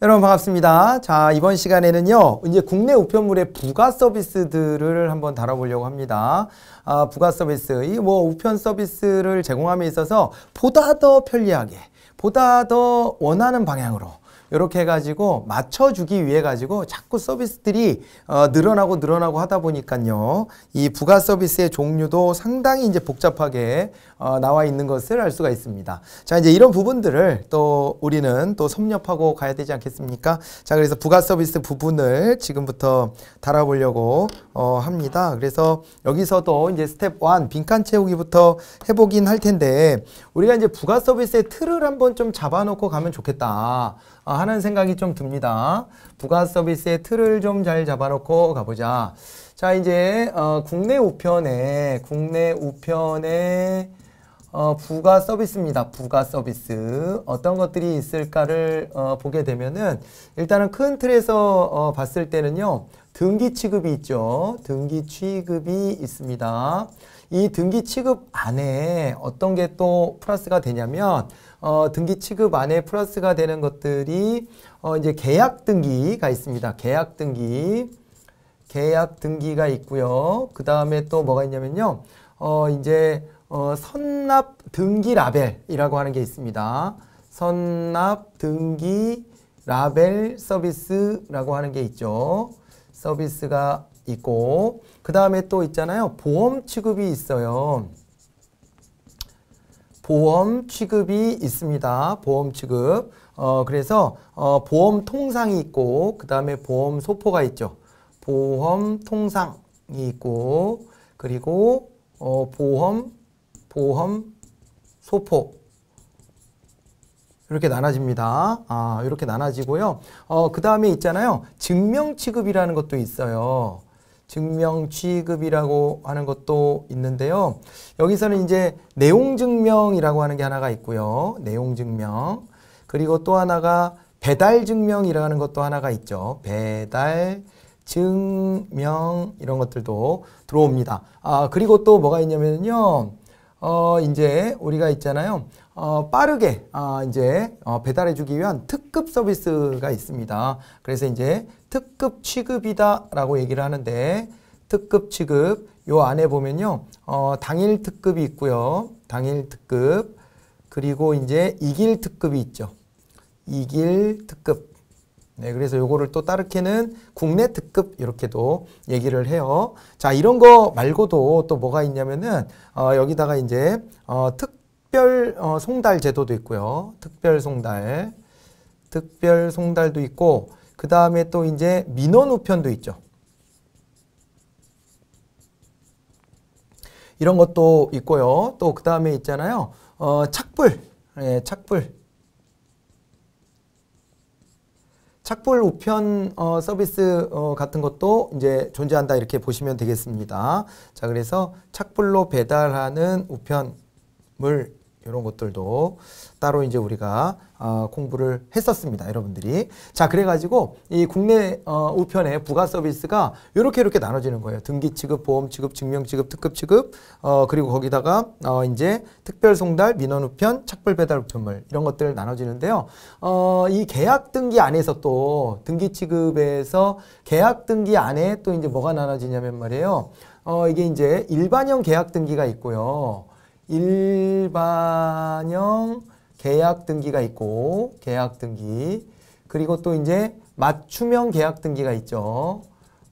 여러분 반갑습니다. 자, 이번 시간에는요, 이제 국내 우편물의 부가 서비스들을 한번 다뤄보려고 합니다. 아, 부가 서비스, 이뭐 우편 서비스를 제공함에 있어서 보다 더 편리하게, 보다 더 원하는 방향으로 이렇게 해가지고 맞춰주기 위해 가지고 자꾸 서비스들이 어, 늘어나고 늘어나고 하다 보니까요. 이 부가 서비스의 종류도 상당히 이제 복잡하게 어, 나와 있는 것을 알 수가 있습니다. 자, 이제 이런 부분들을 또 우리는 또 섭렵하고 가야 되지 않겠습니까? 자, 그래서 부가 서비스 부분을 지금부터 달아보려고 어, 합니다. 그래서 여기서도 이제 스텝 1 빈칸 채우기부터 해보긴 할 텐데 우리가 이제 부가 서비스의 틀을 한번 좀 잡아놓고 가면 좋겠다. 아, 하는 생각이 좀 듭니다. 부가 서비스의 틀을 좀 잘 잡아놓고 가보자. 자, 이제 어, 국내 우편에 국내 우편에 어, 부가 서비스입니다. 부가 서비스 어떤 것들이 있을까를 어, 보게 되면은 일단은 큰 틀에서 어, 봤을 때는요 등기 취급이 있죠. 등기 취급이 있습니다. 이 등기 취급 안에 어떤 게 또 플러스가 되냐면 어, 등기 취급 안에 플러스가 되는 것들이 어, 이제 계약 등기가 있습니다. 계약 등기. 계약 등기가 있고요. 그 다음에 또 뭐가 있냐면요. 어, 이제 어, 선납 등기 라벨이라고 하는 게 있습니다. 선납 등기 라벨 서비스라고 하는 게 있죠. 서비스가 있고 그 다음에 또 있잖아요. 보험 취급이 있어요. 보험 취급이 있습니다. 보험 취급. 어, 그래서 어, 보험 통상이 있고 그 다음에 보험 소포가 있죠. 보험 통상이 있고 그리고 어, 보험 보험 소포 이렇게 나눠집니다. 아, 이렇게 나눠지고요. 어, 그 다음에 있잖아요. 증명 취급이라는 것도 있어요. 증명 취급이라고 하는 것도 있는데요. 여기서는 이제 내용 증명이라고 하는 게 하나가 있고요. 내용 증명. 그리고 또 하나가 배달 증명이라는 것도 하나가 있죠. 배달 증명 이런 것들도 들어옵니다. 아, 그리고 또 뭐가 있냐면요. 어, 이제 우리가 있잖아요. 어, 빠르게 아, 이제 어, 배달해 주기 위한 특급 서비스가 있습니다. 그래서 이제 특급 취급이다라고 얘기를 하는데 특급 취급 요 안에 보면요 어, 당일 특급이 있고요 당일 특급 그리고 이제 이길 특급이 있죠 이길 특급 네, 그래서 요거를 또 따르케는 국내 특급 이렇게도 얘기를 해요. 자, 이런 거 말고도 또 뭐가 있냐면은 어, 여기다가 이제 어, 특별 어, 송달 제도도 있고요. 특별 송달, 특별 송달도 있고 그 다음에 또 이제 민원 우편도 있죠. 이런 것도 있고요. 또 그 다음에 있잖아요. 어, 착불, 예, 착불. 착불 우편 어, 서비스 어, 같은 것도 이제 존재한다 이렇게 보시면 되겠습니다. 자 그래서 착불로 배달하는 우편물 이런 것들도 따로 이제 우리가 어, 공부를 했었습니다. 여러분들이. 자, 그래가지고 이 국내 어, 우편의 부가 서비스가 이렇게 이렇게 나눠지는 거예요. 등기 취급, 보험 취급, 증명 취급, 특급 취급, 어, 그리고 거기다가 어, 이제 특별 송달, 민원 우편, 착불 배달 우편물 이런 것들 나눠지는데요. 어, 이 계약 등기 안에서 또 등기 취급에서 계약 등기 안에 또 이제 뭐가 나눠지냐면 말이에요. 어, 이게 이제 일반형 계약 등기가 있고요. 일반형 계약 등기가 있고 계약 등기 그리고 또 이제 맞춤형 계약 등기가 있죠.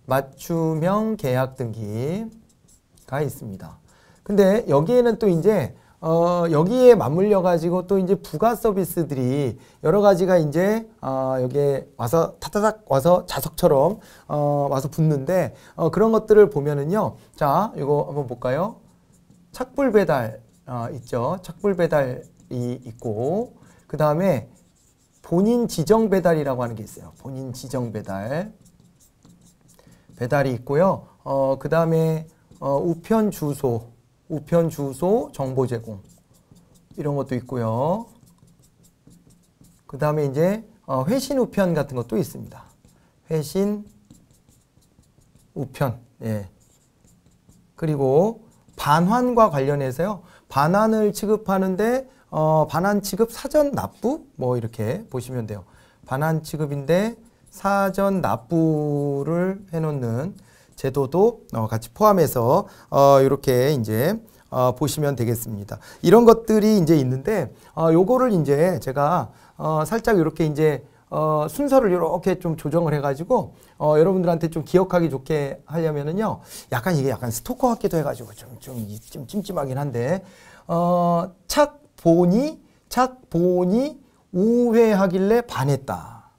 맞춤형 계약 등기가 있습니다. 근데 여기에는 또 이제 어 여기에 맞물려 가지고 또 이제 부가 서비스들이 여러 가지가 이제 어 여기에 와서 타타닥 와서 자석처럼 어 와서 붙는데 어 그런 것들을 보면은요. 자, 이거 한번 볼까요? 착불 배달 어 있죠. 착불 배달 이 있고 그 다음에 본인 지정 배달이라고 하는 게 있어요. 본인 지정 배달 배달이 있고요. 어, 그 다음에 어, 우편 주소 우편 주소 정보 제공 이런 것도 있고요. 그 다음에 이제 어, 회신 우편 같은 것도 있습니다. 회신 우편 예. 그리고 반환과 관련해서요. 반환을 취급하는데 어, 반환 취급 사전 납부 뭐 이렇게 보시면 돼요. 반환 취급인데 사전 납부를 해놓는 제도도 어, 같이 포함해서 어, 이렇게 이제 어, 보시면 되겠습니다. 이런 것들이 이제 있는데 어, 요거를 이제 제가 어, 살짝 이렇게 이제 어, 순서를 이렇게 좀 조정을 해가지고 어, 여러분들한테 좀 기억하기 좋게 하려면은요 약간 이게 약간 스토커 같기도 해가지고 좀좀 좀, 좀 찜찜하긴 한데 어, 착 보니 착 보니 우회하길래 반했다.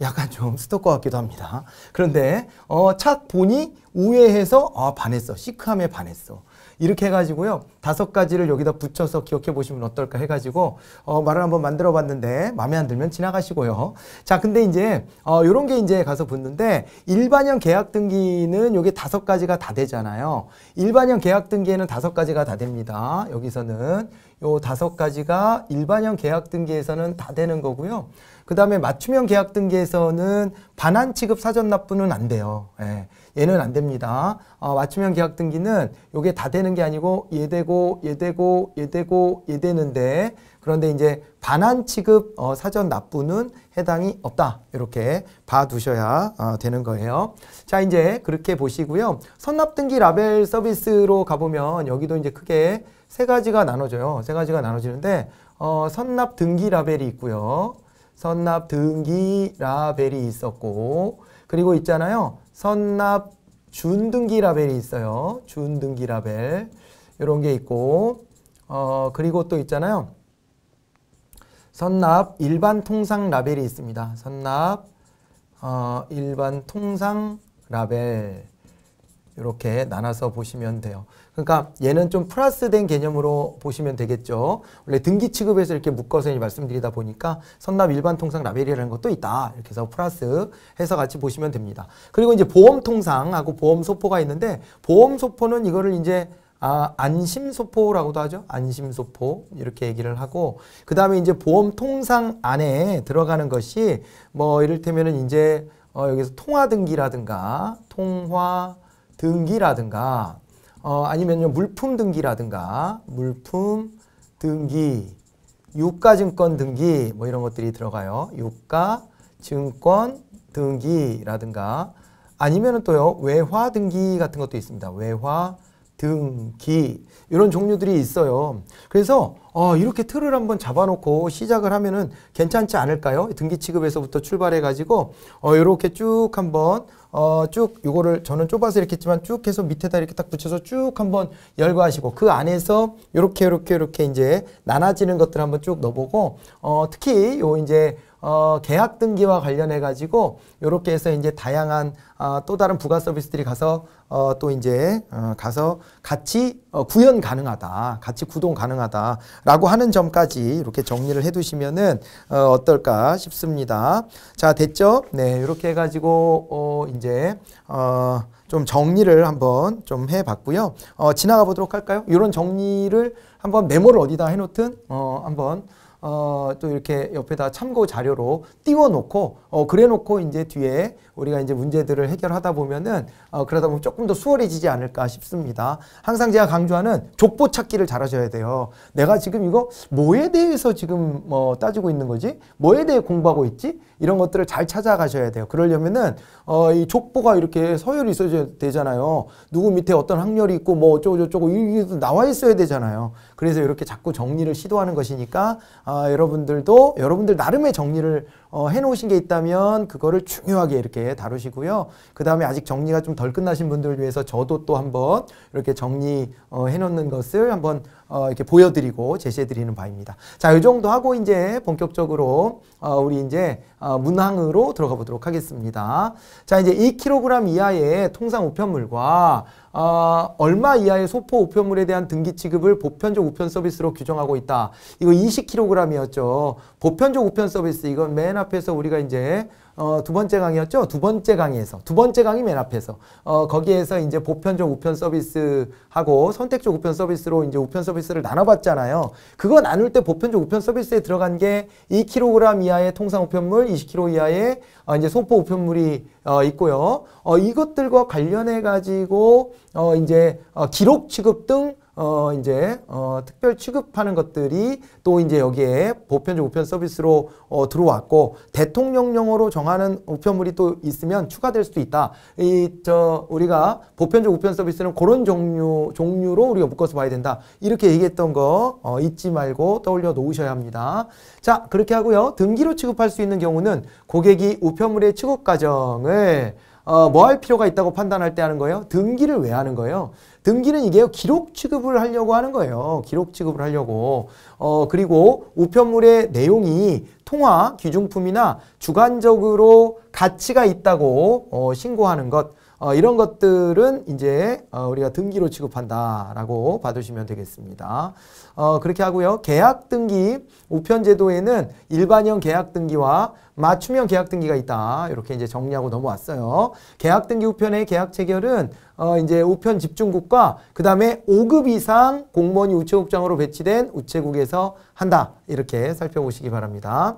약간 좀 스토커 같기도 합니다. 그런데 어, 착 보니 우회해서 아, 반했어. 시크함에 반했어. 이렇게 해가지고요. 다섯 가지를 여기다 붙여서 기억해 보시면 어떨까 해가지고 어, 말을 한번 만들어 봤는데 마음에 안 들면 지나가시고요. 자, 근데 이제 어, 요런 게 이제 가서 붙는데 일반형 계약 등기는 요게 다섯 가지가 다 되잖아요. 일반형 계약 등기에는 다섯 가지가 다 됩니다. 여기서는 요 다섯 가지가 일반형 계약 등기에서는 다 되는 거고요. 그 다음에 맞춤형 계약 등기에서는 반환 취급 사전 납부는 안 돼요. 예. 얘는 안 됩니다. 어, 맞춤형 계약 등기는 요게 다 되는 게 아니고 얘 되고 얘 되고 얘 되고 얘 되는데 그런데 이제 반환 취급 어, 사전 납부는 해당이 없다. 이렇게 봐두셔야 어, 되는 거예요. 자 이제 그렇게 보시고요. 선납등기 라벨 서비스로 가보면 여기도 이제 크게 세 가지가 나눠져요. 세 가지가 나눠지는데 어, 선납 등기 라벨이 있고요. 선납 등기 라벨이 있었고 그리고 있잖아요. 선납 준등기 라벨이 있어요. 준등기 라벨 이런 게 있고 어 그리고 또 있잖아요. 선납 일반 통상 라벨이 있습니다. 선납 어, 일반 통상 라벨 이렇게 나눠서 보시면 돼요. 그러니까 얘는 좀 플러스된 개념으로 보시면 되겠죠. 원래 등기 취급에서 이렇게 묶어서 말씀드리다 보니까 선납 일반 통상 라벨이라는 것도 있다. 이렇게 해서 플러스 해서 같이 보시면 됩니다. 그리고 이제 보험 통상하고 보험 소포가 있는데 보험 소포는 이거를 이제 아, 안심소포라고도 하죠. 안심소포 이렇게 얘기를 하고 그 다음에 이제 보험 통상 안에 들어가는 것이 뭐 이를테면은 이제 어, 여기서 통화 등기라든가 통화 등기라든가 어, 아니면요 물품 등기라든가 물품 등기, 유가증권 등기 뭐 이런 것들이 들어가요. 유가증권 등기라든가 아니면은 또요 외화 등기 같은 것도 있습니다. 외화 등기 이런 종류들이 있어요. 그래서 어, 이렇게 틀을 한번 잡아놓고 시작을 하면은 괜찮지 않을까요? 등기 취급에서부터 출발해가지고 어, 이렇게 쭉 한번 어, 쭉 요거를 저는 좁아서 이렇게 했지만 쭉 해서 밑에다 이렇게 딱 붙여서 쭉 한번 열거하시고 그 안에서 요렇게 요렇게 요렇게 이제 나눠지는 것들 한번 쭉 넣어보고 어, 특히 요 이제 어, 계약 등기와 관련해 가지고 요렇게 해서 이제 다양한 어, 또 다른 부가 서비스들이 가서 어, 또 이제 어, 가서 같이 어, 구현 가능하다, 같이 구동 가능하다라고 하는 점까지 이렇게 정리를 해두시면은 어, 어떨까 싶습니다. 자 됐죠? 네 이렇게 해가지고 어, 이제 어, 좀 정리를 한번 좀 해봤고요. 어, 지나가 보도록 할까요? 이런 정리를 한번 메모를 어디다 해놓든 어, 한번. 어, 또 이렇게 옆에다 참고 자료로 띄워놓고 어, 그래놓고 이제 뒤에 우리가 이제 문제들을 해결하다 보면은 어, 그러다 보면 조금 더 수월해지지 않을까 싶습니다. 항상 제가 강조하는 족보 찾기를 잘하셔야 돼요. 내가 지금 이거 뭐에 대해서 지금 뭐 따지고 있는 거지? 뭐에 대해 공부하고 있지? 이런 것들을 잘 찾아가셔야 돼요. 그러려면은 어, 이 족보가 이렇게 서열이 있어야 되잖아요. 누구 밑에 어떤 학렬이 있고 뭐 어쩌고 저쩌고 이게 나와 있어야 되잖아요. 그래서 이렇게 자꾸 정리를 시도하는 것이니까 아, 여러분들도 여러분들 나름의 정리를 어, 해놓으신 게 있다면 그거를 중요하게 이렇게 다루시고요. 그 다음에 아직 정리가 좀 덜 끝나신 분들을 위해서 저도 또 한번 이렇게 정리해 어, 놓는 것을 한번 어, 이렇게 보여드리고 제시해드리는 바입니다. 자, 이 정도 하고 이제 본격적으로 어, 우리 이제 어, 문항으로 들어가 보도록 하겠습니다. 자, 이제 2kg 이하의 통상 우편물과 어, 얼마 이하의 소포 우편물에 대한 등기 취급을 보편적 우편 서비스로 규정하고 있다. 이거 20kg이었죠. 보편적 우편 서비스 이건 맨 앞에서 우리가 이제 어, 두 번째 강의였죠? 두 번째 강의에서. 두 번째 강의 맨 앞에서. 어, 거기에서 이제 보편적 우편 서비스하고 선택적 우편 서비스로 이제 우편 서비스를 나눠봤잖아요. 그거 나눌 때 보편적 우편 서비스에 들어간 게 2kg 이하의 통상 우편물, 20kg 이하의 어, 이제 소포 우편물이 어, 있고요. 어, 이것들과 관련해 가지고 어, 이제 어, 기록 취급 등어 이제 어 특별 취급하는 것들이 또 이제 여기에 보편적 우편 서비스로 어 들어왔고 대통령령으로 정하는 우편물이 또 있으면 추가될 수도 있다. 이 저 우리가 보편적 우편 서비스는 그런 종류 종류로 우리가 묶어서 봐야 된다. 이렇게 얘기했던 거 어, 잊지 말고 떠올려 놓으셔야 합니다. 자 그렇게 하고요. 등기로 취급할 수 있는 경우는 고객이 우편물의 취급 과정을 어, 뭐 할 필요가 있다고 판단할 때 하는 거예요? 등기를 왜 하는 거예요? 등기는 이게요. 기록 취급을 하려고 하는 거예요. 기록 취급을 하려고. 어 그리고 우편물의 내용이 통화, 귀중품이나 주관적으로 가치가 있다고 어, 신고하는 것 어, 이런 것들은 이제 어, 우리가 등기로 취급한다라고 봐두시면 되겠습니다. 어, 그렇게 하고요. 계약 등기 우편 제도에는 일반형 계약 등기와 맞춤형 계약 등기가 있다. 이렇게 이제 정리하고 넘어왔어요. 계약 등기 우편의 계약 체결은 어 이제 우편 집중국과 그다음에 5급 이상 공무원이 우체국장으로 배치된 우체국에서 한다. 이렇게 살펴보시기 바랍니다.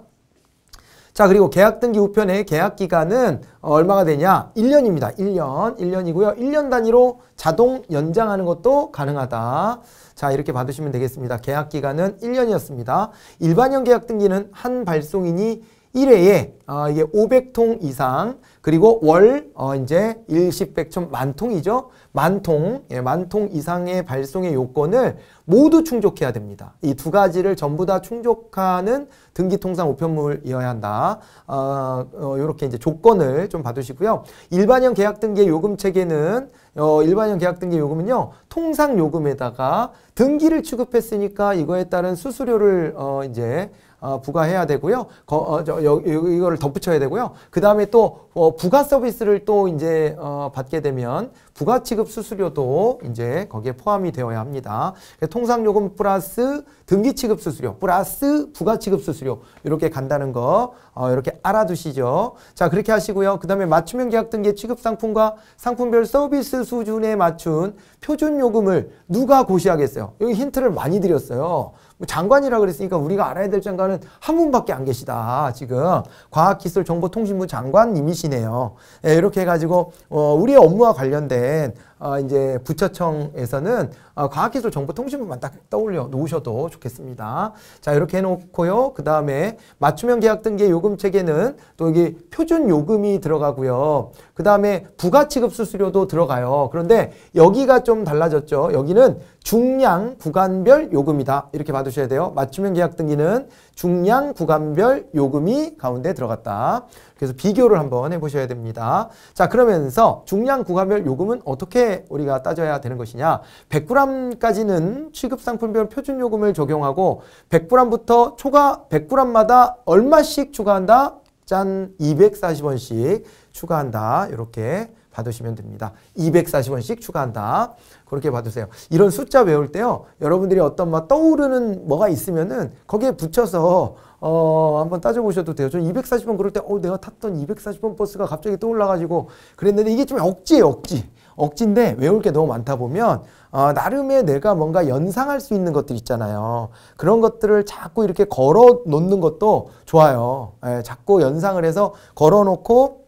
자 그리고 계약등기 우편의 계약기간은 어, 얼마가 되냐 1년입니다 1년 1년이고요 1년 단위로 자동 연장하는 것도 가능하다 자 이렇게 받으시면 되겠습니다 계약기간은 1년이었습니다 일반형 계약등기는 한 발송인이 1회에 어, 이게 500통 이상 그리고 월 어, 이제 일십 백천 만통이죠. 만통, 예, 만 통 이상의 발송의 요건을 모두 충족해야 됩니다. 이 두 가지를 전부 다 충족하는 등기통상 우편물이어야 한다. 이 어, 어, 요렇게 이제 조건을 좀 봐두시고요. 일반형 계약등기의 요금 체계는 어, 일반형 계약등기 요금은요. 통상 요금에다가 등기를 취급했으니까 이거에 따른 수수료를 어, 이제 어, 부과해야 되고요. 거, 어, 저, 여, 이거를 덧붙여야 되고요. 그 다음에 또 어, 부가 서비스를 또 이제 어, 받게 되면 부가 취급 수수료도 이제 거기에 포함이 되어야 합니다. 통상 요금 플러스 등기 취급 수수료 플러스 부가 취급 수수료 이렇게 간다는 거 어, 이렇게 알아두시죠. 자 그렇게 하시고요. 그 다음에 맞춤형 계약 등기 취급 상품과 상품별 서비스 수준에 맞춘 표준 요금을 누가 고시하겠어요? 여기 힌트를 많이 드렸어요. 뭐 장관이라 그랬으니까 우리가 알아야 될 장관은 한 분밖에 안 계시다. 지금 과학기술정보통신부 장관님이시네요. 예, 이렇게 해가지고 어, 우리의 업무와 관련된 어, 이제 부처청에서는 어, 과학기술정보통신부만 딱 떠올려 놓으셔도 좋겠습니다. 자 이렇게 해놓고요. 그 다음에 맞춤형 계약 등기 요금 체계는 또 여기 표준 요금이 들어가고요. 그 다음에 부가취급 수수료도 들어가요. 그런데 여기가 좀 달라졌죠. 여기는 중량 구간별 요금이다. 이렇게 봐두셔야 돼요. 맞춤형 계약 등기는 중량 구간별 요금이 가운데 들어갔다. 그래서 비교를 한번 해보셔야 됩니다. 자 그러면서 중량 구간별 요금은 어떻게 우리가 따져야 되는 것이냐 100g까지는 취급상품별 표준 요금을 적용하고 100g부터 초과 100g마다 얼마씩 추가한다? 짠 240원씩 추가한다. 이렇게 받으시면 됩니다. 240원씩 추가한다. 그렇게 받으세요. 이런 숫자 외울 때요. 여러분들이 어떤 막 떠오르는 뭐가 있으면은 거기에 붙여서 어 한번 따져보셔도 돼요. 전 240원 그럴 때어 내가 탔던 240번 버스가 갑자기 떠올라가지고 그랬는데 이게 좀 억지예요. 억지. 억지인데 외울 게 너무 많다 보면 어, 나름의 내가 뭔가 연상할 수 있는 것들 있잖아요. 그런 것들을 자꾸 이렇게 걸어 놓는 것도 좋아요. 예, 자꾸 연상을 해서 걸어 놓고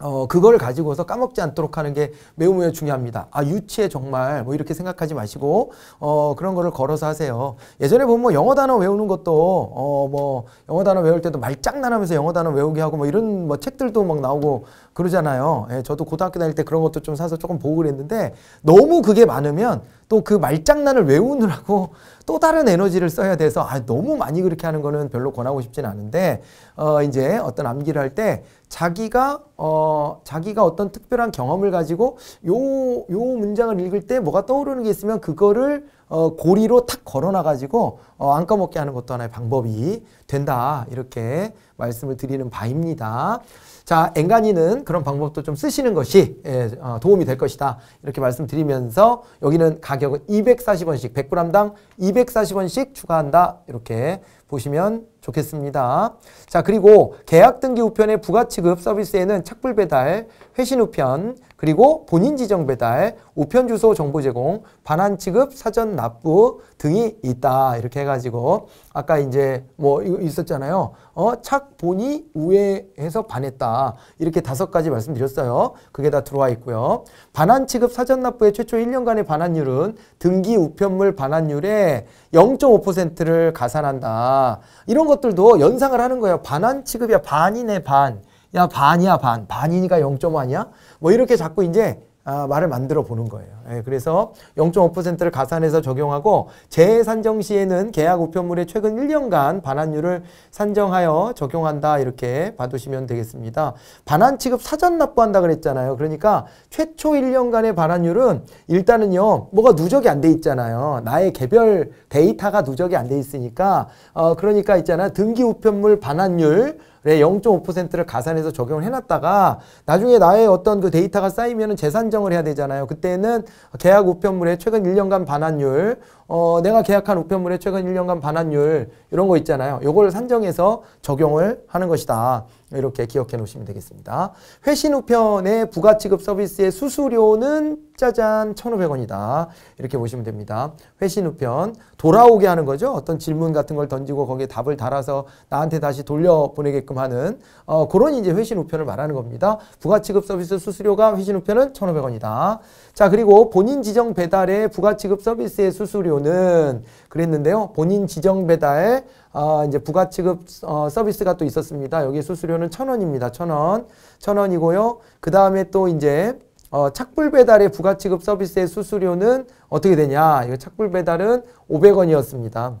어, 그걸 가지고서 까먹지 않도록 하는 게 매우 매우 중요합니다. 아, 유치해 정말 뭐 이렇게 생각하지 마시고 어, 그런 거를 걸어서 하세요. 예전에 보면 뭐 영어 단어 외우는 것도 어, 뭐 영어 단어 외울 때도 말장난하면서 영어 단어 외우게 하고 뭐 이런 뭐 책들도 막 나오고 그러잖아요. 예, 저도 고등학교 다닐 때 그런 것도 좀 사서 조금 보고 그랬는데 너무 그게 많으면 또 그 말장난을 외우느라고 또 다른 에너지를 써야 돼서 아, 너무 많이 그렇게 하는 거는 별로 권하고 싶진 않은데 어, 이제 어떤 암기를 할때 자기가 어 자기가 어떤 특별한 경험을 가지고 요요 요 문장을 읽을 때 뭐가 떠오르는 게 있으면 그거를 어 고리로 탁 걸어놔 가지고 어, 안 까먹게 하는 것도 하나의 방법이 된다 이렇게 말씀을 드리는 바입니다. 자 앵간이는 그런 방법도 좀 쓰시는 것이 예, 어, 도움이 될 것이다 이렇게 말씀드리면서 여기는 가격은 240원씩 100g당 240원씩 추가한다 이렇게 보시면 좋겠습니다. 자 그리고 계약 등기 우편의 부가취급 서비스에는 착불 배달, 회신 우편, 그리고 본인 지정 배달, 우편 주소 정보 제공, 반환 취급, 사전 납부 등이 있다. 이렇게 해가지고 아까 이제 뭐 있었잖아요. 어, 착본이 우회해서 반했다. 이렇게 다섯 가지 말씀드렸어요. 그게 다 들어와 있고요. 반환 취급 사전 납부의 최초 1년간의 반환율은 등기 우편물 반환율의 0.5%를 가산한다. 이런 것들도 연상을 하는 거예요. 반환 취급이야. 반이네 반. 야 반이야 반. 반이니까 0.5 아니야? 뭐 이렇게 자꾸 이제 아, 말을 만들어 보는 거예요. 예, 그래서 0.5%를 가산해서 적용하고 재산정 시에는 계약 우편물의 최근 1년간 반환율을 산정하여 적용한다 이렇게 봐두시면 되겠습니다. 반환 취급 사전 납부한다 그랬잖아요. 그러니까 최초 1년간의 반환율은 일단은요 뭐가 누적이 안 돼 있잖아요. 나의 개별 데이터가 누적이 안 돼 있으니까 어 그러니까 있잖아 등기 우편물 반환율 의 0.5%를 가산해서 적용을 해놨다가 나중에 나의 어떤 그 데이터가 쌓이면 재산정을 해야 되잖아요. 그때는 계약 우편물의 최근 1년간 반환율 어, 내가 계약한 우편물의 최근 1년간 반환율 이런 거 있잖아요. 요걸 산정해서 적용을 하는 것이다. 이렇게 기억해 놓으시면 되겠습니다. 회신 우편의 부가 취급 서비스의 수수료는 짜잔 1,500원이다. 이렇게 보시면 됩니다. 회신 우편 돌아오게 하는 거죠. 어떤 질문 같은 걸 던지고 거기에 답을 달아서 나한테 다시 돌려 보내게끔 하는 어, 그런 이제 회신 우편을 말하는 겁니다. 부가 취급 서비스 수수료가 회신 우편은 1,500원이다. 자, 그리고 본인 지정 배달의 부가 취급 서비스의 수수료 경우는 그랬는데요. 본인 지정 배달에 아, 이제 부가 취급 어, 서비스가 또 있었습니다. 여기 수수료는 천 원입니다. 천 원. 천 원이고요. 그 다음에 또 이제 어, 착불 배달의 부가 취급 서비스의 수수료는 어떻게 되냐. 이거 착불 배달은 오백 원이었습니다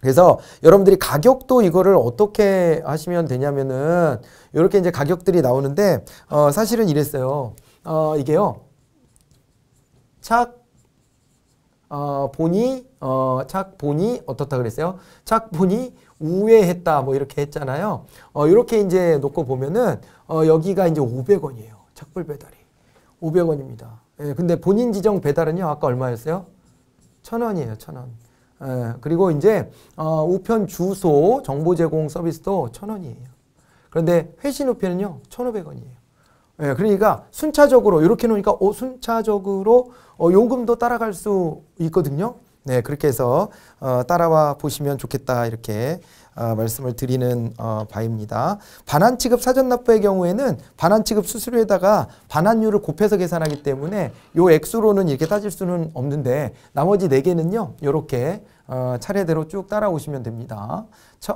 그래서 여러분들이 가격도 이거를 어떻게 하시면 되냐면은 이렇게 이제 가격들이 나오는데 어, 사실은 이랬어요. 어, 이게요. 착 어, 보니 어, 착 보니 어떻다 그랬어요? 착 보니 우회했다 뭐 이렇게 했잖아요. 어, 이렇게 이제 놓고 보면은 어, 여기가 이제 500원이에요. 착불 배달이 500원입니다. 예, 근데 본인 지정 배달은요 아까 얼마였어요? 1,000원이에요. 1,000원. 예, 그리고 이제 어, 우편 주소 정보 제공 서비스도 1,000원이에요. 그런데 회신 우편은요 1,500원이에요. 예, 그러니까 순차적으로 이렇게 놓으니까 오, 어, 순차적으로 어, 요금도 따라갈 수 있거든요. 네, 그렇게 해서 어, 따라와 보시면 좋겠다 이렇게 어, 말씀을 드리는 어, 바입니다. 반환 취급 사전 납부의 경우에는 반환 취급 수수료에다가 반환율을 곱해서 계산하기 때문에 요 액수로는 이렇게 따질 수는 없는데 나머지 4개는요. 이렇게 어, 차례대로 쭉 따라오시면 됩니다.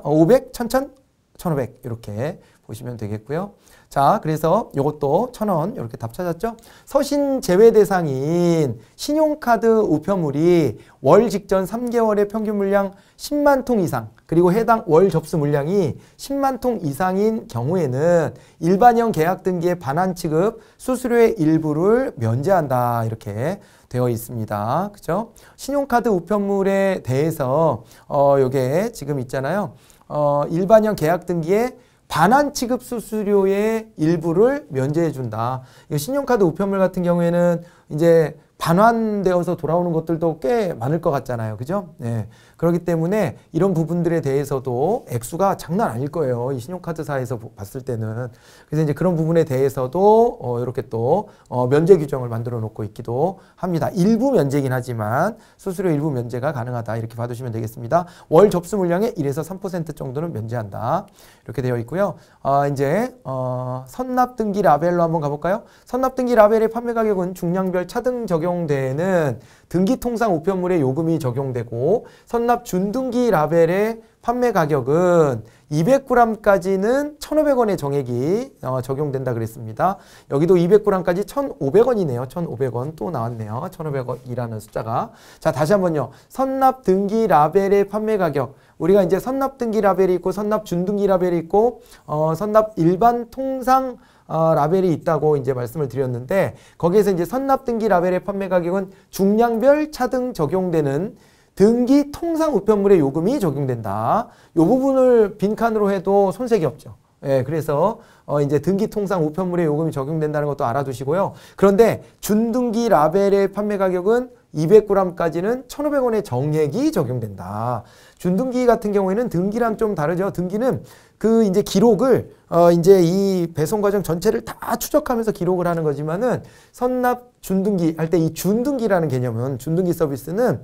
500, 1000, 어, 1500 이렇게 보시면 되겠고요. 자, 그래서 이것도 1000원 이렇게 답 찾았죠? 서신 제외 대상인 신용카드 우편물이 월 직전 3개월의 평균 물량 10만 통 이상 그리고 해당 월 접수 물량이 10만 통 이상인 경우에는 일반형 계약 등기의 반환 취급 수수료의 일부를 면제한다 이렇게 되어 있습니다. 그죠? 신용카드 우편물에 대해서 어 요게 지금 있잖아요. 어, 일반형 계약 등기에 반환 취급 수수료의 일부를 면제해 준다. 신용카드 우편물 같은 경우에는 이제 반환되어서 돌아오는 것들도 꽤 많을 것 같잖아요. 그죠? 예. 그렇기 때문에 이런 부분들에 대해서도 액수가 장난 아닐 거예요. 이 신용카드사에서 봤을 때는. 그래서 이제 그런 부분에 대해서도 어, 이렇게 또 어, 면제 규정을 만들어 놓고 있기도 합니다. 일부 면제긴 하지만 수수료 일부 면제가 가능하다 이렇게 봐주시면 되겠습니다. 월 접수 물량의 1에서 3% 정도는 면제한다. 이렇게 되어 있고요. 아, 이제 어, 선납 등기 라벨로 한번 가볼까요? 선납 등기 라벨의 판매 가격은 중량별 차등 적용되는 등기통상 우편물에 요금이 적용되고 선납 준등기 라벨의 판매 가격은 200g까지는 1,500원의 정액이 어, 적용된다 그랬습니다. 여기도 200g까지 1,500원이네요. 1,500원 또 나왔네요. 1,500원이라는 숫자가. 자, 다시 한번요. 선납 등기 라벨의 판매 가격. 우리가 이제 선납 등기 라벨이 있고 선납 준등기 라벨이 있고 어, 선납 일반 통상 어, 라벨이 있다고 이제 말씀을 드렸는데 거기에서 이제 선납 등기 라벨의 판매 가격은 중량별 차등 적용되는 등기 통상 우편물의 요금이 적용된다. 요 부분을 빈칸으로 해도 손색이 없죠. 예, 그래서 어 이제 등기 통상 우편물의 요금이 적용된다는 것도 알아두시고요. 그런데 준등기 라벨의 판매 가격은 200g까지는 1,500원의 정액이 적용된다. 준등기 같은 경우에는 등기랑 좀 다르죠. 등기는 그 이제 기록을 어 이제 이 배송 과정 전체를 다 추적하면서 기록을 하는 거지만은 선납 준등기 할 때 이 준등기라는 개념은 준등기 서비스는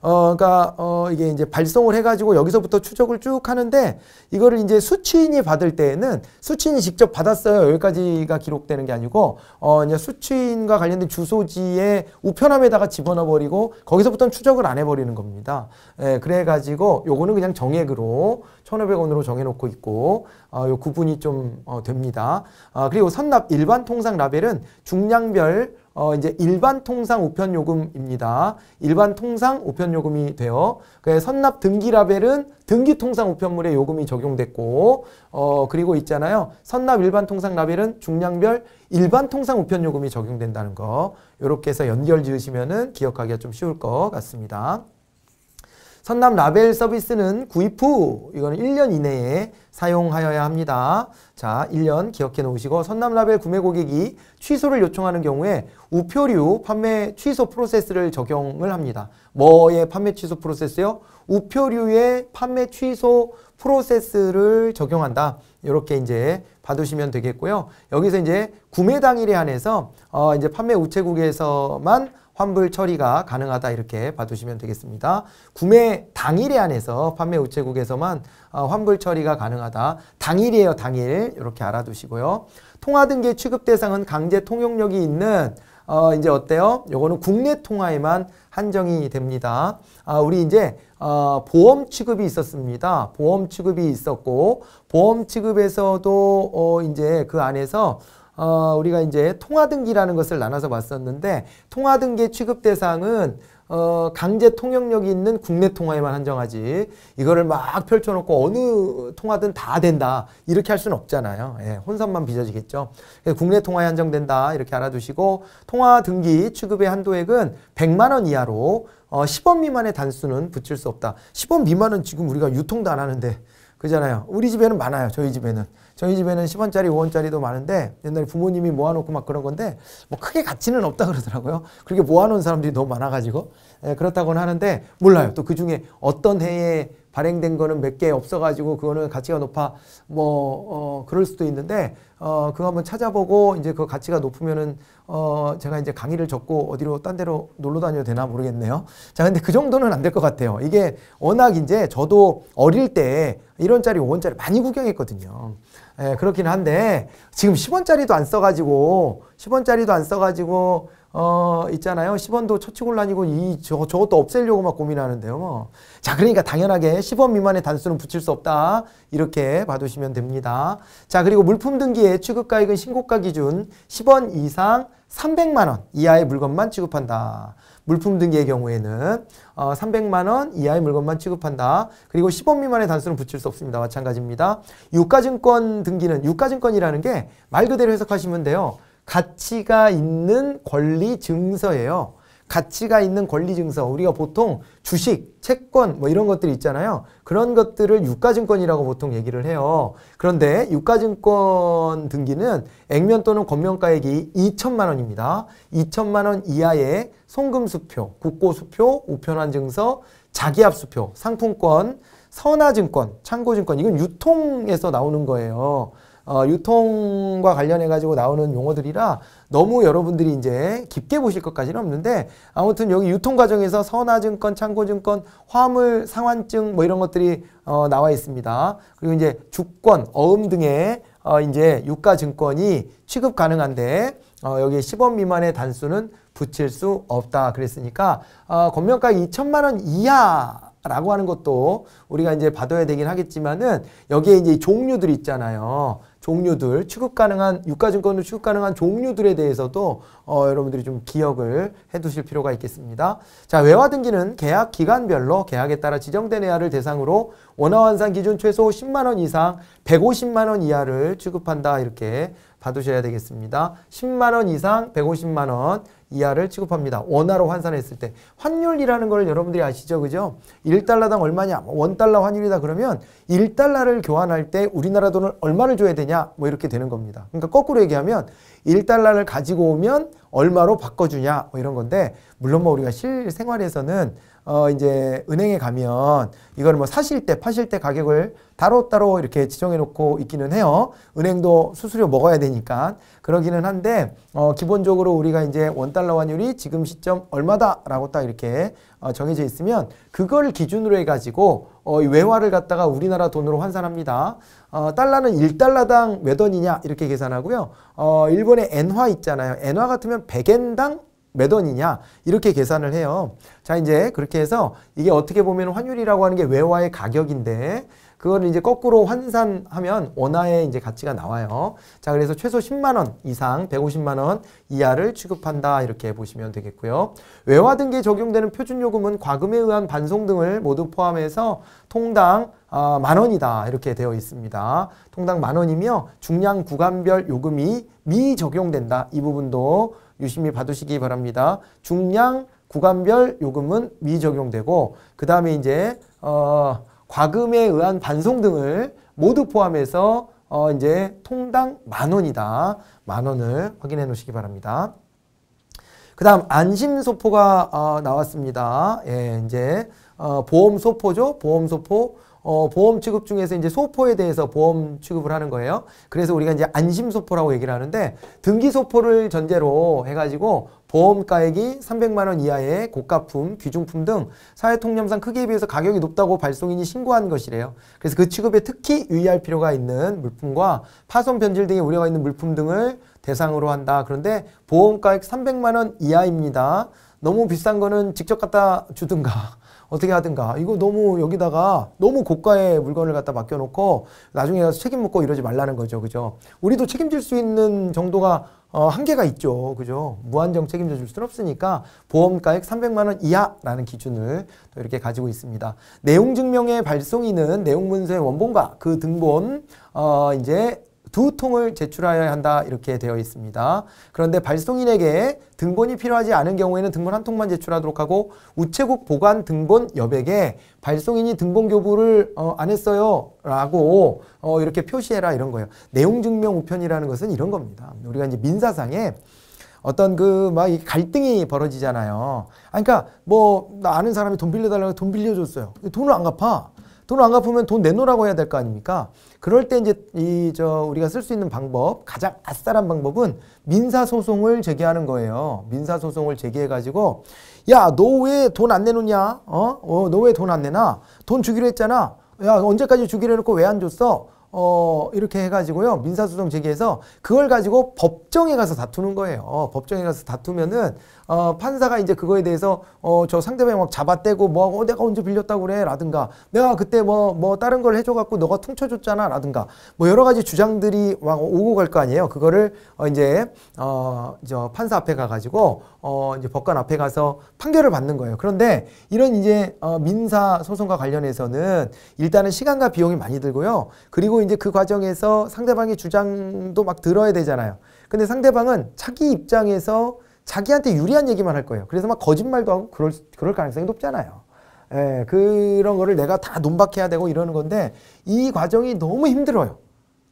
어, 그러니까 어, 이게 이제 발송을 해가지고 여기서부터 추적을 쭉 하는데 이거를 이제 수취인이 받을 때에는 수취인이 직접 받았어요. 여기까지가 기록되는 게 아니고 어, 이제 수취인과 관련된 주소지에 우편함에다가 집어넣어 버리고 거기서부터 추적을 안 해버리는 겁니다. 예, 그래가지고 요거는 그냥 정액으로 1 5 0 0 원으로 정해놓고 있고 어, 요 구분이 좀 어, 됩니다. 아, 그리고 선납 일반 통상 라벨은 중량별 어, 이제 일반 통상 우편 요금입니다. 일반 통상 우편 요금이 되어, 그래 선납 등기 라벨은 등기 통상 우편물에 요금이 적용됐고, 어, 그리고 있잖아요. 선납 일반 통상 라벨은 중량별 일반 통상 우편 요금이 적용된다는 거. 요렇게 해서 연결 지으시면은 기억하기가 좀 쉬울 것 같습니다. 선남 라벨 서비스는 구입 후 이거는 1년 이내에 사용하여야 합니다. 자, 1년 기억해 놓으시고 선남 라벨 구매 고객이 취소를 요청하는 경우에 우표류 판매 취소 프로세스를 적용을 합니다. 뭐의 판매 취소 프로세스요? 우표류의 판매 취소 프로세스를 적용한다. 이렇게 이제 봐두시면 되겠고요. 여기서 이제 구매 당일에 한해서 어 이제 판매 우체국에서만 환불 처리가 가능하다 이렇게 봐두시면 되겠습니다. 구매 당일에 한해서 판매 우체국에서만 어, 환불 처리가 가능하다. 당일이에요. 당일 이렇게 알아두시고요. 통화등기 취급 대상은 강제 통용력이 있는 어 이제 어때요? 요거는 국내 통화에만 한정이 됩니다. 아 우리 이제 어 보험 취급이 있었습니다. 보험 취급이 있었고 보험 취급에서도 어 이제 그 안에서 어, 우리가 이제 통화등기라는 것을 나눠서 봤었는데 통화등기 취급 대상은 어, 강제 통역력이 있는 국내 통화에만 한정하지 이거를 막 펼쳐놓고 어느 통화든 다 된다 이렇게 할 수는 없잖아요. 예, 혼선만 빚어지겠죠. 국내 통화에 한정된다 이렇게 알아두시고 통화 등기 취급의 한도액은 100만 원 이하로 어, 10원 미만의 단수는 붙일 수 없다. 10원 미만은 지금 우리가 유통도 안 하는데 그잖아요. 우리 집에는 많아요. 저희 집에는. 저희 집에는 10원짜리, 5원짜리도 많은데 옛날에 부모님이 모아놓고 막 그런 건데 뭐 크게 가치는 없다 그러더라고요. 그렇게 모아놓은 사람들이 너무 많아가지고 예, 그렇다고는 하는데 몰라요. 또 그 중에 어떤 해에 발행된 거는 몇 개 없어가지고 그거는 가치가 높아 뭐 어, 그럴 수도 있는데 어, 그거 한번 찾아보고 이제 그 가치가 높으면은 어, 제가 이제 강의를 접고 어디로 딴 데로 놀러 다녀도 되나 모르겠네요. 자, 근데 그 정도는 안 될 것 같아요. 이게 워낙 이제 저도 어릴 때 1원짜리, 5원짜리 많이 구경했거든요. 예, 그렇긴 한데 지금 10원짜리도 안 써가지고 10원짜리도 안 써가지고 어 있잖아요. 10원도 처치곤란이고 이 저, 저것도 없애려고 막 고민하는데요. 뭐. 자 그러니까 당연하게 10원 미만의 단수는 붙일 수 없다. 이렇게 봐두시면 됩니다. 자 그리고 물품 등기에 취급가액은 신고가 기준 10원 이상 300만원 이하의 물건만 취급한다. 물품 등기의 경우에는 어, 300만 원 이하의 물건만 취급한다. 그리고 10원 미만의 단수는 붙일 수 없습니다. 마찬가지입니다. 유가증권 등기는 유가증권이라는 게 말 그대로 해석하시면 돼요. 가치가 있는 권리 증서예요. 가치가 있는 권리 증서 우리가 보통 주식, 채권 뭐 이런 것들이 있잖아요. 그런 것들을 유가증권이라고 보통 얘기를 해요. 그런데 유가증권 등기는 액면 또는 권면가액이 2천만 원입니다. 2천만 원 이하의 송금수표, 국고수표, 우편환증서, 자기압수표 상품권, 선화증권, 창고증권 이건 유통에서 나오는 거예요. 어, 유통과 관련해 가지고 나오는 용어들이라 너무 여러분들이 이제 깊게 보실 것까지는 없는데 아무튼 여기 유통 과정에서 선화증권, 창고증권, 화물, 상환증 뭐 이런 것들이 어, 나와 있습니다. 그리고 이제 주권, 어음 등의 어, 이제 유가증권이 취급 가능한데 어, 여기 10원 미만의 단수는 붙일 수 없다 그랬으니까 어, 건면가 2천만 원 이하 라고 하는 것도 우리가 이제 받아야 되긴 하겠지만은 여기에 이제 종류들 있잖아요. 종류들 취급 가능한 유가증권으로 취급 가능한 종류들에 대해서도 어, 여러분들이 좀 기억을 해두실 필요가 있겠습니다. 자 외화 등기는 계약 기간별로 계약에 따라 지정된 해야를 대상으로 원화환산 기준 최소 10만 원 이상 150만 원 이하를 취급한다 이렇게 봐두셔야 되겠습니다. 10만 원 이상 150만 원 이하를 취급합니다. 원화로 환산했을 때 환율이라는 걸 여러분들이 아시죠? 그죠? 1달러당 얼마냐? 뭐 원달러 환율이다 그러면 1달러를 교환할 때 우리나라 돈을 얼마를 줘야 되냐? 뭐 이렇게 되는 겁니다. 그러니까 거꾸로 얘기하면 1달러를 가지고 오면 얼마로 바꿔주냐? 뭐 이런 건데 물론 뭐 우리가 실생활에서는 어 이제 은행에 가면 이거를 뭐 사실 때 파실 때 가격을 따로따로 이렇게 지정해 놓고 있기는 해요. 은행도 수수료 먹어야 되니까 그러기는 한데 어 기본적으로 우리가 이제 원달러 환율이 지금 시점 얼마다라고 딱 이렇게 어 정해져 있으면 그걸 기준으로 해 가지고 어 이 외화를 갖다가 우리나라 돈으로 환산합니다. 어 달러는 1달러당 몇 원이냐 이렇게 계산하고요. 어 일본의 엔화 있잖아요. 엔화 같으면 100엔당 몇 원이냐 이렇게 계산을 해요. 자 이제 그렇게 해서 이게 어떻게 보면 환율이라고 하는 게 외화의 가격인데 그거를 이제 거꾸로 환산하면 원화의 이제 가치가 나와요. 자 그래서 최소 10만 원 이상 150만 원 이하를 취급한다 이렇게 보시면 되겠고요. 외화 등기에 적용되는 표준 요금은 과금에 의한 반송 등을 모두 포함해서 통당 아, 만 원이다 이렇게 되어 있습니다. 통당 만 원이며 중량 구간별 요금이 미적용된다. 이 부분도 유심히 봐두시기 바랍니다. 중량 구간별 요금은 미적용되고 그 다음에 이제 어, 과금에 의한 반송 등을 모두 포함해서 어, 이제 통당 만 원이다. 만 원을 확인해 놓으시기 바랍니다. 그 다음 안심소포가 어, 나왔습니다. 예, 이제 어, 보험소포죠. 보험소포 어, 보험 취급 중에서 이제 소포에 대해서 보험 취급을 하는 거예요. 그래서 우리가 이제 안심 소포라고 얘기를 하는데 등기 소포를 전제로 해가지고 보험가액이 300만 원 이하의 고가품, 귀중품 등 사회통념상 크기에 비해서 가격이 높다고 발송인이 신고한 것이래요. 그래서 그 취급에 특히 유의할 필요가 있는 물품과 파손 변질 등의 우려가 있는 물품 등을 대상으로 한다. 그런데 보험가액 300만 원 이하입니다. 너무 비싼 거는 직접 갖다 주든가 어떻게 하든가 이거 너무 여기다가 너무 고가의 물건을 갖다 맡겨놓고 나중에 가서 책임 묻고 이러지 말라는 거죠 그죠 우리도 책임질 수 있는 정도가 어, 한계가 있죠. 그죠? 무한정 책임져 줄 수는 없으니까 보험가액 300만원 이하라는 기준을 또 이렇게 가지고 있습니다. 내용증명의 발송인은 내용문서의 원본과 그 등본, 어, 이제 두 통을 제출하여야 한다 이렇게 되어 있습니다. 그런데 발송인에게 등본이 필요하지 않은 경우에는 등본 한 통만 제출하도록 하고 우체국 보관 등본 여백에 발송인이 등본 교부를 어, 안 했어요 라고 어, 이렇게 표시해라 이런 거예요. 내용 증명 우편이라는 것은 이런 겁니다. 우리가 이제 민사상에 어떤 그 막 갈등이 벌어지잖아요. 아 그러니까 뭐 아는 사람이 돈 빌려달라고 돈 빌려줬어요. 돈을 안 갚아. 돈안 갚으면 돈 내놓으라고 해야 될 거 아닙니까? 그럴 때 이제 이 저 우리가 쓸 수 있는 방법 가장 아싸란 방법은 민사 소송을 제기하는 거예요. 민사 소송을 제기해 가지고 야 너 왜 돈 안 내놓냐? 어? 어너 왜 돈 안 내나? 돈 주기로 했잖아. 야 언제까지 주기로 해놓고 왜 안 줬어? 어, 이렇게 해가지고요. 민사소송 제기해서 그걸 가지고 법정에 가서 다투는 거예요. 어, 법정에 가서 다투면은 어, 판사가 이제 그거에 대해서 어, 저 상대방이 막 잡아떼고 뭐하고 어, 내가 언제 빌렸다고 그래 라든가 내가 그때 뭐뭐 뭐 다른 걸 해줘갖고 너가 퉁쳐줬잖아 라든가 뭐 여러 가지 주장들이 막 오고 갈 거 아니에요. 그거를 어, 이제 어, 저 판사 앞에 가가지고 어, 이제 법관 앞에 가서 판결을 받는 거예요. 그런데 이런 이제 어, 민사 소송과 관련해서는 일단은 시간과 비용이 많이 들고요. 그리고 이제 그 과정에서 상대방의 주장도 막 들어야 되잖아요. 근데 상대방은 자기 입장에서 자기한테 유리한 얘기만 할 거예요. 그래서 막 거짓말도 하고 그럴, 그럴 가능성이 높잖아요. 예, 그런 거를 내가 다 논박해야 되고 이러는 건데 이 과정이 너무 힘들어요.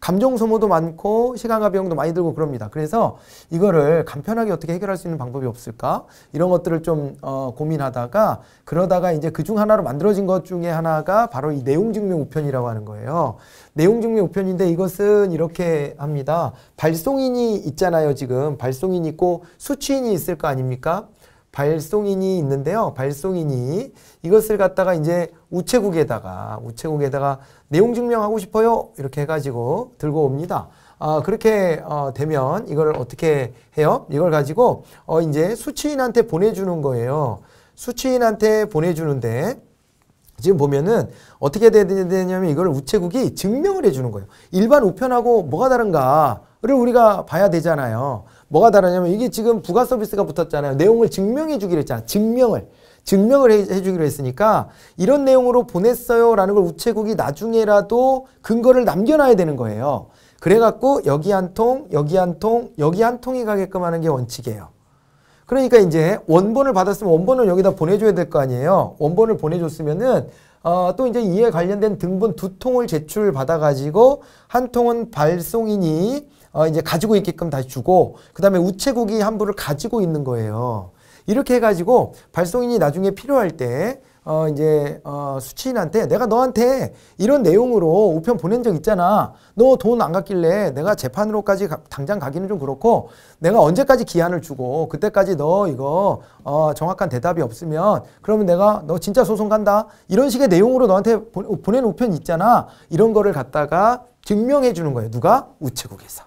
감정 소모도 많고 시간과 비용도 많이 들고 그럽니다. 그래서 이거를 간편하게 어떻게 해결할 수 있는 방법이 없을까? 이런 것들을 좀 어, 고민하다가 그러다가 이제 그 중 하나로 만들어진 것 중에 하나가 바로 이 내용 증명 우편이라고 하는 거예요. 내용 증명 우편인데 이것은 이렇게 합니다. 발송인이 있잖아요, 지금. 발송인이 있고 수취인이 있을 거 아닙니까? 발송인이 있는데요. 발송인이 이것을 갖다가 이제 우체국에다가 우체국에다가 내용 증명하고 싶어요. 이렇게 해가지고 들고 옵니다. 어, 그렇게 어, 되면 이걸 어떻게 해요? 이걸 가지고 어, 이제 수취인한테 보내주는 거예요. 수취인한테 보내주는데 지금 보면은 어떻게 되냐면 야되 이걸 우체국이 증명을 해주는 거예요. 일반 우편하고 뭐가 다른가를 우리가 봐야 되잖아요. 뭐가 다르냐면 이게 지금 부가 서비스가 붙었잖아요. 내용을 증명해 주기로 했잖아. 증명을. 증명을 해, 주기로 했으니까 이런 내용으로 보냈어요 라는 걸 우체국이 나중에라도 근거를 남겨놔야 되는 거예요. 그래갖고 여기 한 통, 여기 한 통, 여기 한 통이 가게끔 하는 게 원칙이에요. 그러니까 이제 원본을 받았으면 원본을 여기다 보내줘야 될 거 아니에요. 원본을 보내줬으면은 어, 또 이제 이에 관련된 등본 두 통을 제출 받아가지고 한 통은 발송인이 어, 이제 가지고 있게끔 다시 주고 그 다음에 우체국이 한 부를 가지고 있는 거예요. 이렇게 해가지고 발송인이 나중에 필요할 때 어, 이제, 어, 수취인한테 내가 너한테 이런 내용으로 우편 보낸 적 있잖아. 너 돈안 갚길래 내가 재판으로까지 가, 당장 가기는 좀 그렇고 내가 언제까지 기한을 주고 그때까지 너 이거, 어, 정확한 대답이 없으면 그러면 내가 너 진짜 소송 간다. 이런 식의 내용으로 너한테 보, 보낸 우편 있잖아. 이런 거를 갖다가 증명해 주는 거예요. 누가? 우체국에서.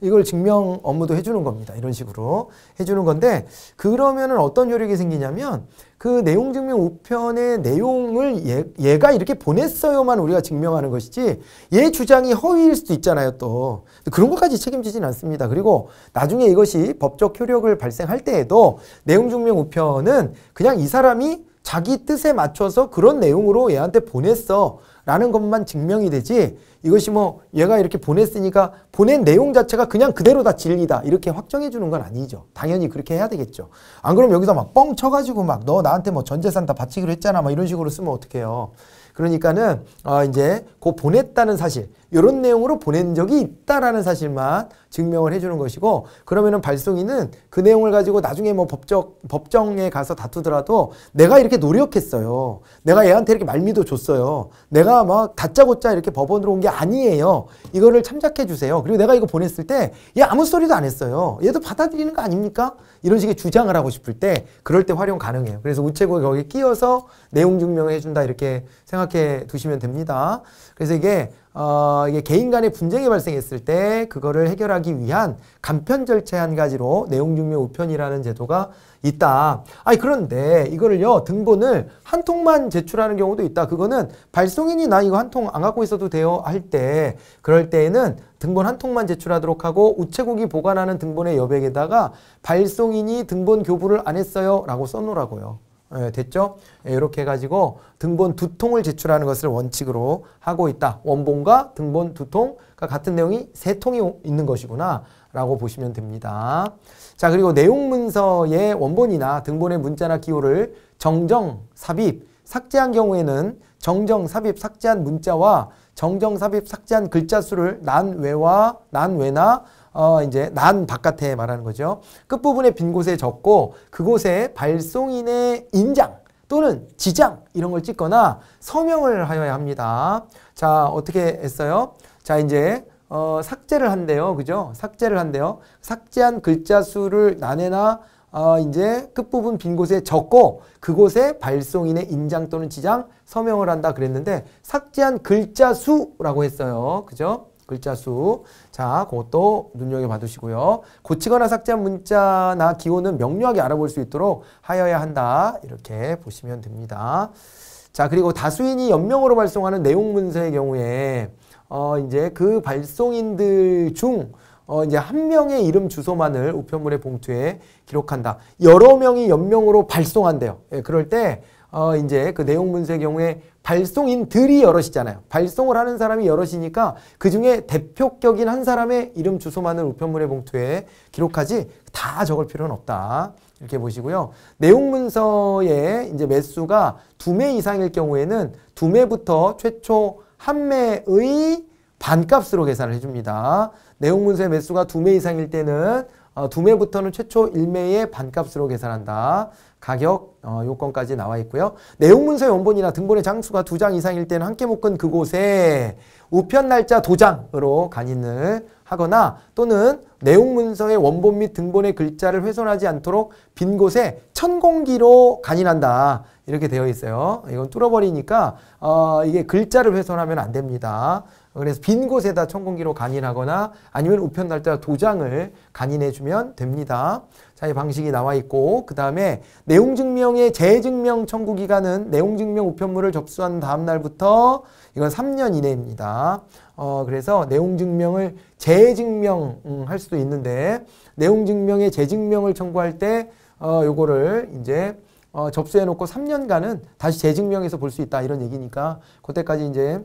이걸 증명 업무도 해주는 겁니다. 이런 식으로 해주는 건데 그러면은 어떤 효력이 생기냐면 그 내용 증명 우편의 내용을 얘, 얘가 이렇게 보냈어요만 우리가 증명하는 것이지 얘 주장이 허위일 수도 있잖아요 또 그런 것까지 책임지진 않습니다. 그리고 나중에 이것이 법적 효력을 발생할 때에도 내용 증명 우편은 그냥 이 사람이 자기 뜻에 맞춰서 그런 내용으로 얘한테 보냈어 라는 것만 증명이 되지 이것이 뭐 얘가 이렇게 보냈으니까 보낸 내용 자체가 그냥 그대로 다 진리다 이렇게 확정해 주는 건 아니죠. 당연히 그렇게 해야 되겠죠. 안 그럼 여기서 막 뻥 쳐가지고 막 너 나한테 뭐 전재산 다 바치기로 했잖아 막 뭐 이런 식으로 쓰면 어떡해요. 그러니까는 어 이제 그 보냈다는 사실 이런 내용으로 보낸 적이 있다라는 사실만 증명을 해주는 것이고 그러면은 발송인은 그 내용을 가지고 나중에 뭐 법적 법정에 가서 다투더라도 내가 이렇게 노력했어요. 내가 얘한테 이렇게 말미도 줬어요. 내가 막 다짜고짜 이렇게 법원으로 온 게 아니에요. 이거를 참작해 주세요. 그리고 내가 이거 보냈을 때 얘 아무 소리도 안 했어요. 얘도 받아들이는 거 아닙니까? 이런 식의 주장을 하고 싶을 때 그럴 때 활용 가능해요. 그래서 우체국에 거기 끼어서 내용 증명을 해준다 이렇게 생각해 두시면 됩니다. 그래서 이게 어, 이게 개인 간의 분쟁이 발생했을 때 그거를 해결하기 위한 간편 절차 한 가지로 내용 증명 우편이라는 제도가 있다. 아니 그런데 이거를요 등본을 한 통만 제출하는 경우도 있다. 그거는 발송인이 나 이거 한 통 안 갖고 있어도 돼요 할 때 그럴 때에는 등본 한 통만 제출하도록 하고 우체국이 보관하는 등본의 여백에다가 발송인이 등본 교부를 안 했어요라고 써놓으라고요. 예, 됐죠? 예, 이렇게 해가지고 등본 두 통을 제출하는 것을 원칙으로 하고 있다. 원본과 등본 두 통, 그러니까 같은 내용이 세 통이 있는 것이구나. 라고 보시면 됩니다. 자, 그리고 내용 문서의 원본이나 등본의 문자나 기호를 정정, 삽입, 삭제한 경우에는 정정, 삽입, 삭제한 문자와 정정, 삽입, 삭제한 글자 수를 난외와 난외나 어, 이제 난 바깥에 말하는 거죠. 끝부분에 빈 곳에 적고 그곳에 발송인의 인장 또는 지장 이런 걸 찍거나 서명을 하여야 합니다. 자, 어떻게 했어요? 자, 이제 어, 삭제를 한대요. 그죠? 삭제를 한대요. 삭제한 글자 수를 난해나 어, 이제 끝부분 빈 곳에 적고 그곳에 발송인의 인장 또는 지장 서명을 한다 그랬는데 삭제한 글자 수라고 했어요. 그죠? 글자 수. 자, 그것도 눈여겨봐두시고요. 고치거나 삭제한 문자나 기호는 명료하게 알아볼 수 있도록 하여야 한다. 이렇게 보시면 됩니다. 자, 그리고 다수인이 연명으로 발송하는 내용 문서의 경우에 어, 이제 그 발송인들 중 어, 이제 한 명의 이름 주소만을 우편물의 봉투에 기록한다. 여러 명이 연명으로 발송한대요. 예, 그럴 때 어, 이제 그 내용 문서의 경우에 발송인들이 여럿이잖아요. 발송을 하는 사람이 여럿이니까 그 중에 대표격인 한 사람의 이름 주소만을 우편물의 봉투에 기록하지 다 적을 필요는 없다. 이렇게 보시고요. 내용 문서의 이제 매수가 두 매 이상일 경우에는 두 매부터 최초 한 매의 반값으로 계산을 해줍니다. 내용 문서의 매수가 두 매 이상일 때는 어, 두 매부터는 최초 1매의 반값으로 계산한다. 가격 어, 요건까지 나와 있고요. 내용문서의 원본이나 등본의 장수가 두 장 이상일 때는 함께 묶은 그곳에 우편 날짜 도장으로 간인을 하거나 또는 내용문서의 원본 및 등본의 글자를 훼손하지 않도록 빈 곳에 천공기로 간인한다. 이렇게 되어 있어요. 이건 뚫어버리니까 어, 이게 글자를 훼손하면 안 됩니다. 그래서 빈 곳에다 청공기로 간인하거나 아니면 우편 날짜 도장을 간인해주면 됩니다. 자, 이 방식이 나와 있고 그 다음에 내용증명의 재증명 청구 기간은 내용증명 우편물을 접수한 다음 날부터 이건 3년 이내입니다. 어, 그래서 내용증명을 재증명할 음, 수도 있는데 내용증명의 재증명을 청구할 때 어, 요거를 이제 어, 접수해놓고 3년간은 다시 재증명해서 볼 수 있다 이런 얘기니까 그때까지 이제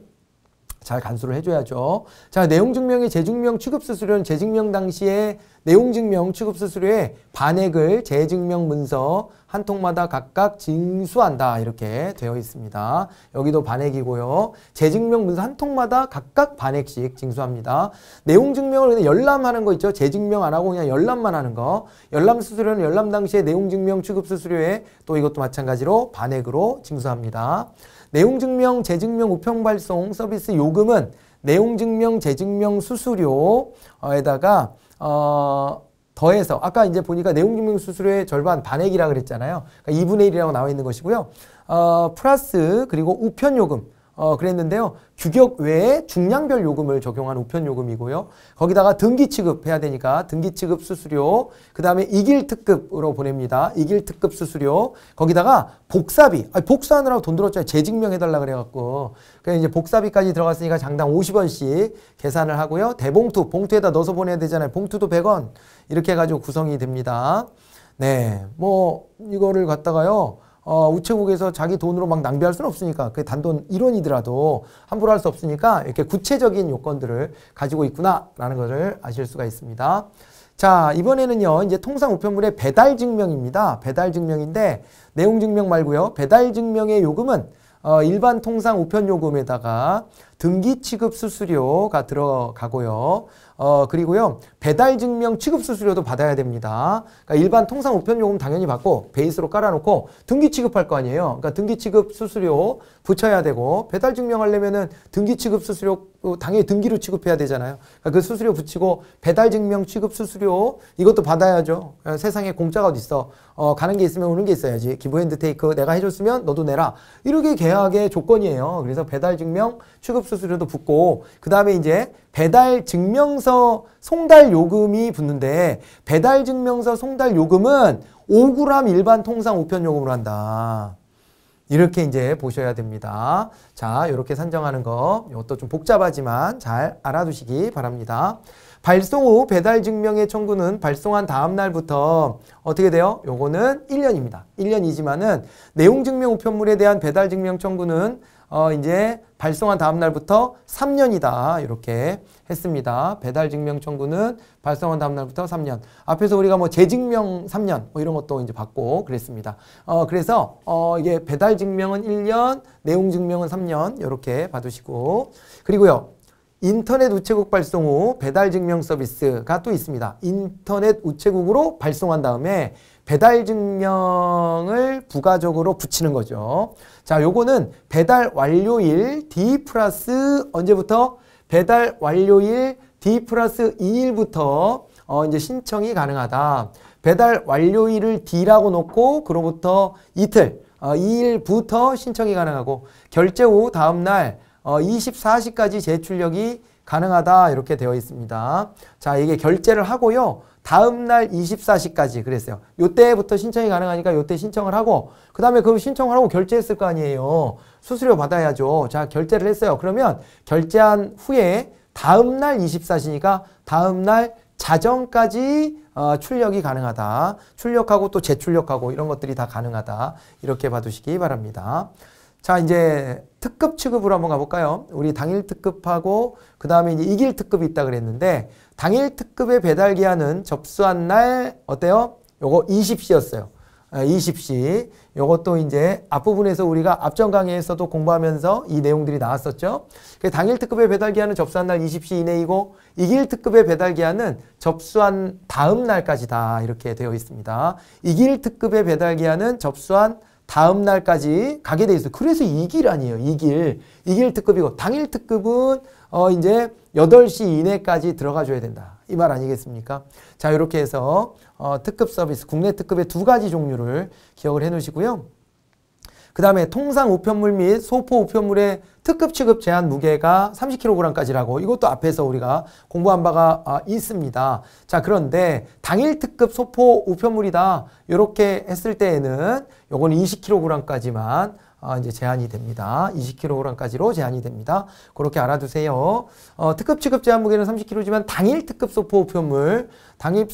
잘 간수를 해줘야죠. 자, 내용증명의 재증명 취급수수료는 재증명 당시에 내용증명 취급수수료의 반액을 재증명 문서 한 통마다 각각 징수한다. 이렇게 되어 있습니다. 여기도 반액이고요. 재증명 문서 한 통마다 각각 반액씩 징수합니다. 내용증명을 그냥 열람하는 거 있죠. 재증명 안 하고 그냥 열람만 하는 거. 열람 수수료는 열람 당시에 내용증명 취급수수료에 또 이것도 마찬가지로 반액으로 징수합니다. 내용증명, 재증명, 우편 발송 서비스 요금은 내용증명, 재증명 수수료에다가 어, 더해서 아까 이제 보니까 내용증명 수수료의 절반 반액이라 그랬잖아요. 그러니까 2분의 1이라고 나와 있는 것이고요. 어, 플러스 그리고 우편 요금 어, 그랬는데요. 규격 외에 중량별 요금을 적용한 우편 요금이고요. 거기다가 등기 취급해야 되니까 등기 취급 수수료, 그 다음에 이길 특급으로 보냅니다. 이길 특급 수수료, 거기다가 복사비, 아니, 복사하느라고 돈 들었잖아요. 재증명 해달라 그래갖고. 그냥 이제 복사비까지 들어갔으니까 장당 50원씩 계산을 하고요. 대봉투, 봉투에다 넣어서 보내야 되잖아요. 봉투도 100원. 이렇게 해가지고 구성이 됩니다. 네. 뭐, 이거를 갖다가요. 어, 우체국에서 자기 돈으로 막 낭비할 수는 없으니까 그 단돈 1원이더라도 함부로 할 수 없으니까 이렇게 구체적인 요건들을 가지고 있구나라는 것을 아실 수가 있습니다. 자 이번에는요 이제 통상 우편물의 배달 증명입니다. 배달 증명인데 내용 증명 말고요 배달 증명의 요금은 어, 일반 통상 우편 요금에다가 등기 취급 수수료가 들어가고요. 어, 그리고요. 배달 증명 취급 수수료도 받아야 됩니다. 그러니까 일반 통상 우편 요금 당연히 받고 베이스로 깔아놓고 등기 취급할 거 아니에요. 그러니까 등기 취급 수수료 붙여야 되고 배달 증명하려면은 등기 취급 수수료 당연히 등기로 취급해야 되잖아요. 그러니까 그 수수료 붙이고 배달 증명 취급 수수료 이것도 받아야죠. 그러니까 세상에 공짜가 어디 있어? 어, 가는 게 있으면 오는 게 있어야지. 기부 핸드테이크 내가 해줬으면 너도 내라. 이렇게 계약의 조건이에요. 그래서 배달 증명 취급 수 수수료도 붙고 그 다음에 이제 배달 증명서 송달 요금이 붙는데 배달 증명서 송달 요금은 5g 일반 통상 우편 요금으로 한다. 이렇게 이제 보셔야 됩니다. 자, 이렇게 산정하는 거. 이것도 좀 복잡하지만 잘 알아두시기 바랍니다. 발송 후 배달 증명의 청구는 발송한 다음 날부터 어떻게 돼요? 요거는 1년입니다. 1년이지만은 내용 증명 우편물에 대한 배달 증명 청구는 어, 이제 발송한 다음 날부터 3년이다 이렇게 했습니다. 배달 증명 청구는 발송한 다음 날부터 3년. 앞에서 우리가 뭐 재증명 3년 뭐 이런 것도 이제 받고 그랬습니다. 어 그래서 어 이게 배달 증명은 1년, 내용 증명은 3년 이렇게 받으시고 그리고요. 인터넷 우체국 발송 후 배달 증명 서비스가 또 있습니다. 인터넷 우체국으로 발송한 다음에 배달 증명을 부가적으로 붙이는 거죠. 자, 요거는 배달 완료일 D 플러스 언제부터? 배달 완료일 D 플러스 2일부터 어, 이제 신청이 가능하다. 배달 완료일을 D라고 놓고 그로부터 이틀, 어, 2일부터 신청이 가능하고 결제 후 다음날 어, 24시까지 재출력이 가능하다 이렇게 되어 있습니다. 자 이게 결제를 하고요. 다음 날 24시까지 그랬어요. 요때부터 신청이 가능하니까 요 때 신청을 하고 그다음에 그 신청을 하고 결제했을 거 아니에요. 수수료 받아야죠. 자, 결제를 했어요. 그러면 결제한 후에 다음 날 24시니까 다음 날 자정까지 어, 출력이 가능하다. 출력하고 또 재출력하고 이런 것들이 다 가능하다. 이렇게 봐두시기 바랍니다. 자, 이제 특급 취급으로 한번 가볼까요? 우리 당일 특급하고 그 다음에 이 길 특급이 있다 그랬는데 당일 특급의 배달 기한은 접수한 날 어때요? 요거 20시였어요. 20시. 아, 요것도 이제 앞부분에서 우리가 앞전 강의에서도 공부하면서 이 내용들이 나왔었죠. 그 당일 특급의 배달 기한은 접수한 날 20시 이내이고 이길 특급의 배달 기한은 접수한 다음 날까지다 이렇게 되어 있습니다. 이길 특급의 배달 기한은 접수한 다음 날까지 가게 돼 있어요. 그래서 이길 아니에요. 이길. 이길 특급이고 당일 특급은 어 이제 8시 이내까지 들어가 줘야 된다. 이 말 아니겠습니까? 자, 이렇게 해서 어, 특급 서비스, 국내 특급의 두 가지 종류를 기억을 해 놓으시고요. 그 다음에 통상 우편물 및 소포 우편물의 특급 취급 제한 무게가 30kg까지라고 이것도 앞에서 우리가 공부한 바가 아, 있습니다. 자 그런데 당일 특급 소포 우편물이다 이렇게 했을 때에는 요건 20kg까지만 어, 이제 제한이 됩니다. 20kg까지로 제한이 됩니다. 그렇게 알아두세요. 어, 특급 취급 제한 무게는 30kg지만 당일 특급 소포 우표물, 당일,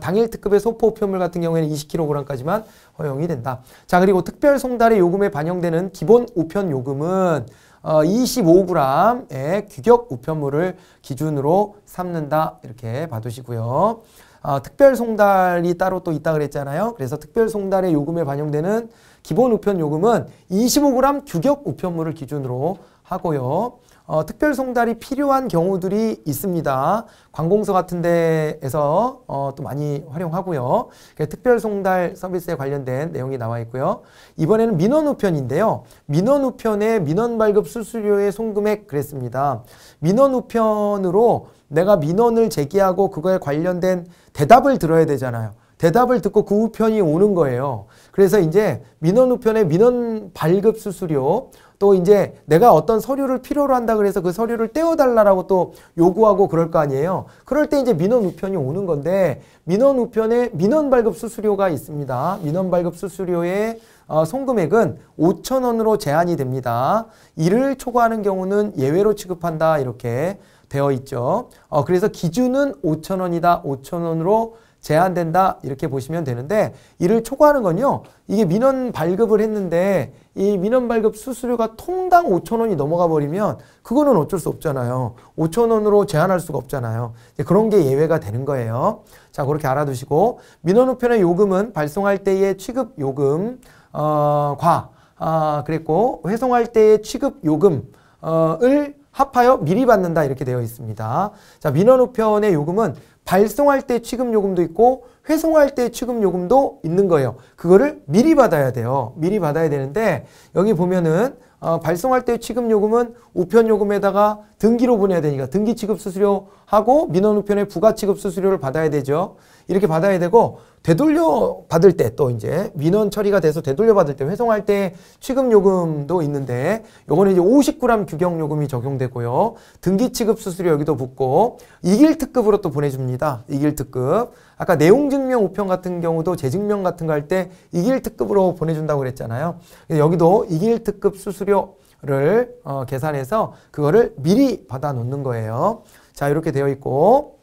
당일 특급의 소포 우표물 같은 경우에는 20kg까지만 허용이 된다. 자, 그리고 특별 송달의 요금에 반영되는 기본 우편 요금은 어, 25g의 규격 우편물을 기준으로 삼는다. 이렇게 봐두시고요. 어, 특별 송달이 따로 또 있다 그랬잖아요. 그래서 특별 송달의 요금에 반영되는 기본 우편 요금은 25g 규격 우편물을 기준으로 하고요. 어, 특별 송달이 필요한 경우들이 있습니다. 관공서 같은 데에서 어, 또 많이 활용하고요. 그 특별 송달 서비스에 관련된 내용이 나와 있고요. 이번에는 민원 우편인데요. 민원 우편의 민원 발급 수수료의 송금액 그랬습니다. 민원 우편으로 내가 민원을 제기하고 그거에 관련된 대답을 들어야 되잖아요. 대답을 듣고 그 우편이 오는 거예요. 그래서 이제 민원 우편에 민원 발급 수수료 또 이제 내가 어떤 서류를 필요로 한다 그래서 그 서류를 떼어달라고 또 요구하고 그럴 거 아니에요. 그럴 때 이제 민원 우편이 오는 건데 민원 우편에 민원 발급 수수료가 있습니다. 민원 발급 수수료의 어, 송금액은 5천 원으로 제한이 됩니다. 이를 초과하는 경우는 예외로 취급한다 이렇게 되어 있죠. 어, 그래서 기준은 5천 원이다. 5천 원으로 제한된다 이렇게 보시면 되는데 이를 초과하는 건요. 이게 민원 발급을 했는데 이 민원 발급 수수료가 통당 5천 원이 넘어가 버리면 그거는 어쩔 수 없잖아요. 5천 원으로 제한할 수가 없잖아요. 그런 게 예외가 되는 거예요. 자 그렇게 알아두시고 민원 우편의 요금은 발송할 때의 취급 요금 어, 과 아, 그랬고 회송할 때의 취급 요금 어, 을 합하여 미리 받는다 이렇게 되어 있습니다. 자 민원 우편의 요금은 발송할 때 취급 요금도 있고 회송할 때 취급 요금도 있는 거예요. 그거를 미리 받아야 돼요. 미리 받아야 되는데 여기 보면은 어, 발송할 때 취급 요금은 우편 요금에다가 등기로 보내야 되니까 등기 취급 수수료하고 민원 우편의 부가 취급 수수료를 받아야 되죠. 이렇게 받아야 되고 되돌려 받을 때 또 이제 민원 처리가 돼서 되돌려 받을 때 회송할 때 취급 요금도 있는데 요거는 이제 50g 규격 요금이 적용되고요. 등기 취급 수수료 여기도 붙고 이길 특급으로 또 보내 줍니다. 이길 특급. 아까 내용 증명 우편 같은 경우도 재증명 같은 거 할 때 이길 특급으로 보내 준다고 그랬잖아요. 여기도 이길 특급 수수료를 어, 계산해서 그거를 미리 받아 놓는 거예요. 자, 이렇게 되어 있고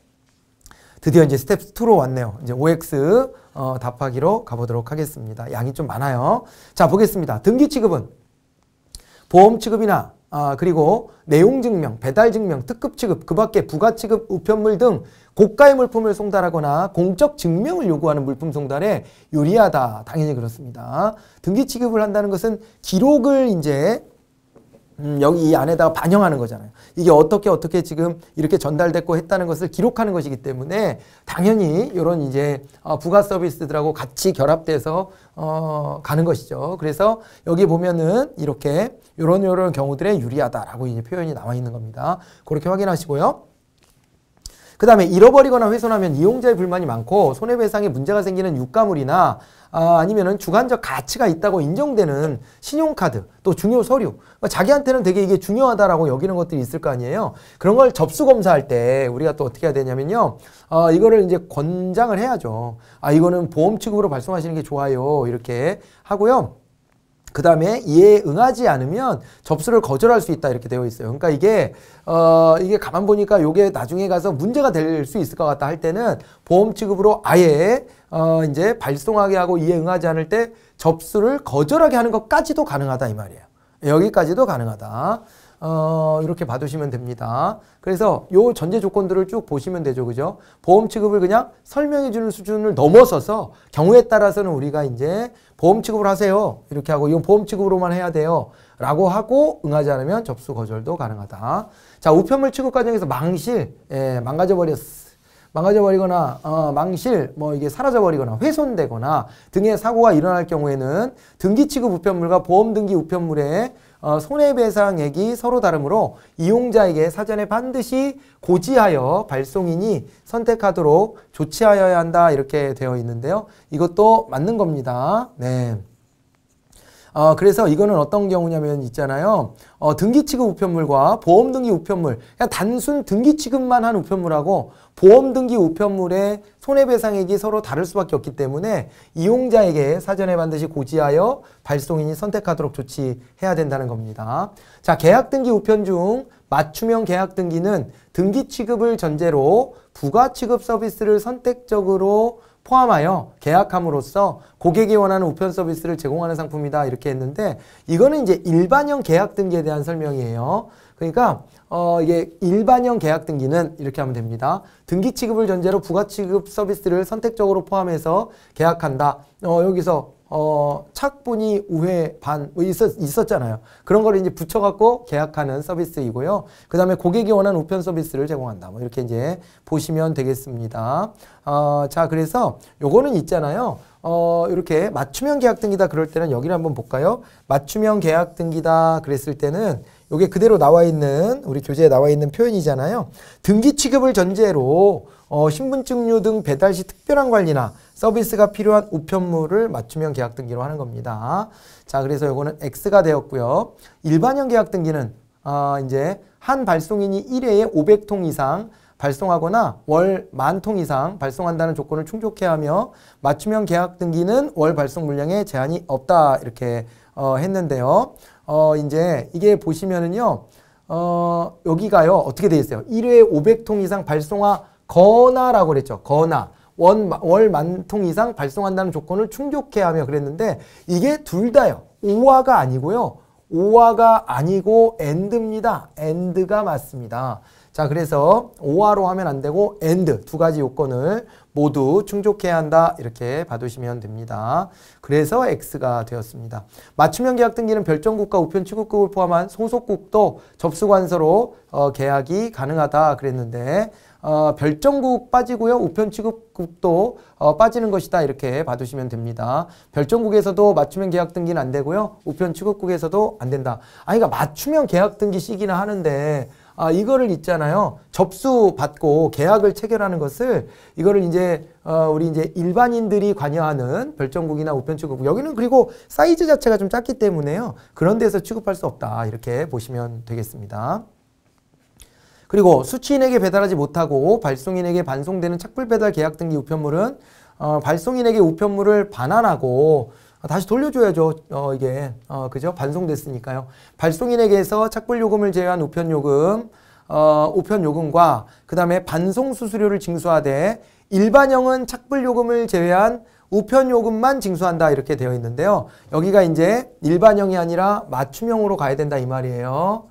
드디어 이제 스텝 2로 왔네요. 이제 OX 어, 답하기로 가보도록 하겠습니다. 양이 좀 많아요. 자, 보겠습니다. 등기 취급은 보험 취급이나 아, 그리고 내용 증명, 배달 증명, 특급 취급, 그 밖에 부가 취급, 우편물 등 고가의 물품을 송달하거나 공적 증명을 요구하는 물품 송달에 유리하다. 당연히 그렇습니다. 등기 취급을 한다는 것은 기록을 이제 음, 여기 이 안에다가 반영하는 거잖아요. 이게 어떻게 어떻게 지금 이렇게 전달됐고 했다는 것을 기록하는 것이기 때문에 당연히 이런 이제 어, 부가 서비스들하고 같이 결합돼서 어, 가는 것이죠. 그래서 여기 보면은 이렇게 이런 이런 경우들에 유리하다라고 이제 표현이 나와 있는 겁니다. 그렇게 확인하시고요. 그 다음에 잃어버리거나 훼손하면 이용자의 불만이 많고 손해배상에 문제가 생기는 유가물이나 아, 니면은 주관적 가치가 있다고 인정되는 신용카드 또 중요 서류 그러니까 자기한테는 되게 이게 중요하다라고 여기는 것들이 있을 거 아니에요 그런 걸 접수 검사할 때 우리가 또 어떻게 해야 되냐면요 어, 이거를 이제 권장을 해야죠 아 이거는 보험 측으로 발송하시는 게 좋아요 이렇게 하고요 그 다음에 이에 응하지 않으면 접수를 거절할 수 있다 이렇게 되어 있어요. 그러니까 이게 어 이게 가만 보니까 이게 나중에 가서 문제가 될 수 있을 것 같다 할 때는 보험 취급으로 아예 어 이제 발송하게 하고 이에 응하지 않을 때 접수를 거절하게 하는 것까지도 가능하다 이 말이에요. 여기까지도 가능하다. 어, 이렇게 받으시면 됩니다. 그래서 요 전제 조건들을 쭉 보시면 되죠. 그죠? 보험 취급을 그냥 설명해 주는 수준을 넘어서서 경우에 따라서는 우리가 이제 보험 취급을 하세요. 이렇게 하고 이건 보험 취급으로만 해야 돼요. 라고 하고 응하지 않으면 접수 거절도 가능하다. 자, 우편물 취급 과정에서 망실, 예, 망가져 버렸 어 망가져버리거나 어, 망실, 뭐 이게 사라져버리거나 훼손되거나 등의 사고가 일어날 경우에는 등기 취급 우편물과 보험 등기 우편물의 어, 손해배상액이 서로 다르므로 이용자에게 사전에 반드시 고지하여 발송인이 선택하도록 조치하여야 한다 이렇게 되어 있는데요. 이것도 맞는 겁니다. 네. 어, 그래서 이거는 어떤 경우냐면 있잖아요. 어, 등기 취급 우편물과 보험 등기 우편물 그냥 단순 등기 취급만 한 우편물하고 보험 등기 우편물의 손해배상액이 서로 다를 수밖에 없기 때문에 이용자에게 사전에 반드시 고지하여 발송인이 선택하도록 조치해야 된다는 겁니다. 자, 계약 등기 우편 중 맞춤형 계약 등기는 등기 취급을 전제로 부가 취급 서비스를 선택적으로 포함하여 계약함으로써 고객이 원하는 우편 서비스를 제공하는 상품이다 이렇게 했는데 이거는 이제 일반형 계약 등기에 대한 설명이에요. 그러니까 어 이게 일반형 계약 등기는 이렇게 하면 됩니다. 등기 취급을 전제로 부가 취급 서비스를 선택적으로 포함해서 계약한다. 어 여기서 어, 착분이 우회 반뭐 있었, 있었잖아요. 그런 걸 이제 붙여갖고 계약하는 서비스이고요. 그 다음에 고객이 원하는 우편 서비스를 제공한다. 뭐 이렇게 이제 보시면 되겠습니다. 어, 자, 그래서 요거는 있잖아요. 어, 이렇게 맞춤형 계약 등기다 그럴 때는 여기를 한번 볼까요? 맞춤형 계약 등기다 그랬을 때는 요게 그대로 나와 있는 우리 교재에 나와 있는 표현이잖아요. 등기 취급을 전제로 어, 신분증류 등 배달 시 특별한 관리나 서비스가 필요한 우편물을 맞춤형 계약 등기로 하는 겁니다. 자, 그래서 요거는 X가 되었고요. 일반형 계약 등기는 어, 이제 한 발송인이 1회에 500통 이상 발송하거나 월 만 통 이상 발송한다는 조건을 충족해야 하며 맞춤형 계약 등기는 월 발송 물량에 제한이 없다 이렇게 어, 했는데요. 어, 이제 이게 보시면은요. 어, 여기가요. 어떻게 되어 있어요? 1회에 500통 이상 발송하 거나라고 그랬죠. 거나. 원, 월 만통 이상 발송한다는 조건을 충족해야 하며 그랬는데 이게 둘 다요. 오화가 아니고요. 오화가 아니고 엔드입니다. 엔드가 맞습니다. 자 그래서 오화로 하면 안 되고 엔드 두 가지 요건을 모두 충족해야 한다 이렇게 봐두시면 됩니다. 그래서 X가 되었습니다. 맞춤형 계약 등기는 별정국과 우편 취급국을 포함한 소속국도 접수관서로 어, 계약이 가능하다 그랬는데 어, 별정국 빠지고요. 우편 취급국도 어, 빠지는 것이다. 이렇게 봐두시면 됩니다. 별정국에서도 맞춤형 계약 등기는 안 되고요. 우편 취급국에서도 안 된다. 아, 그러니까 맞춤형 계약 등기 시기는 하는데 아, 이거를 있잖아요. 접수 받고 계약을 체결하는 것을 이거를 이제 어, 우리 이제 일반인들이 관여하는 별정국이나 우편 취급국 여기는 그리고 사이즈 자체가 좀 작기 때문에요. 그런 데서 취급할 수 없다. 이렇게 보시면 되겠습니다. 그리고 수취인에게 배달하지 못하고 발송인에게 반송되는 착불 배달 계약 등기 우편물은 어, 발송인에게 우편물을 반환하고 다시 돌려줘야죠. 어, 이게 어, 그죠? 반송됐으니까요. 발송인에게서 착불 요금을 제외한 우편 요금, 어, 우편 요금과 그 다음에 반송 수수료를 징수하되 일반형은 착불 요금을 제외한 우편 요금만 징수한다 이렇게 되어 있는데요. 여기가 이제 일반형이 아니라 맞춤형으로 가야 된다 이 말이에요.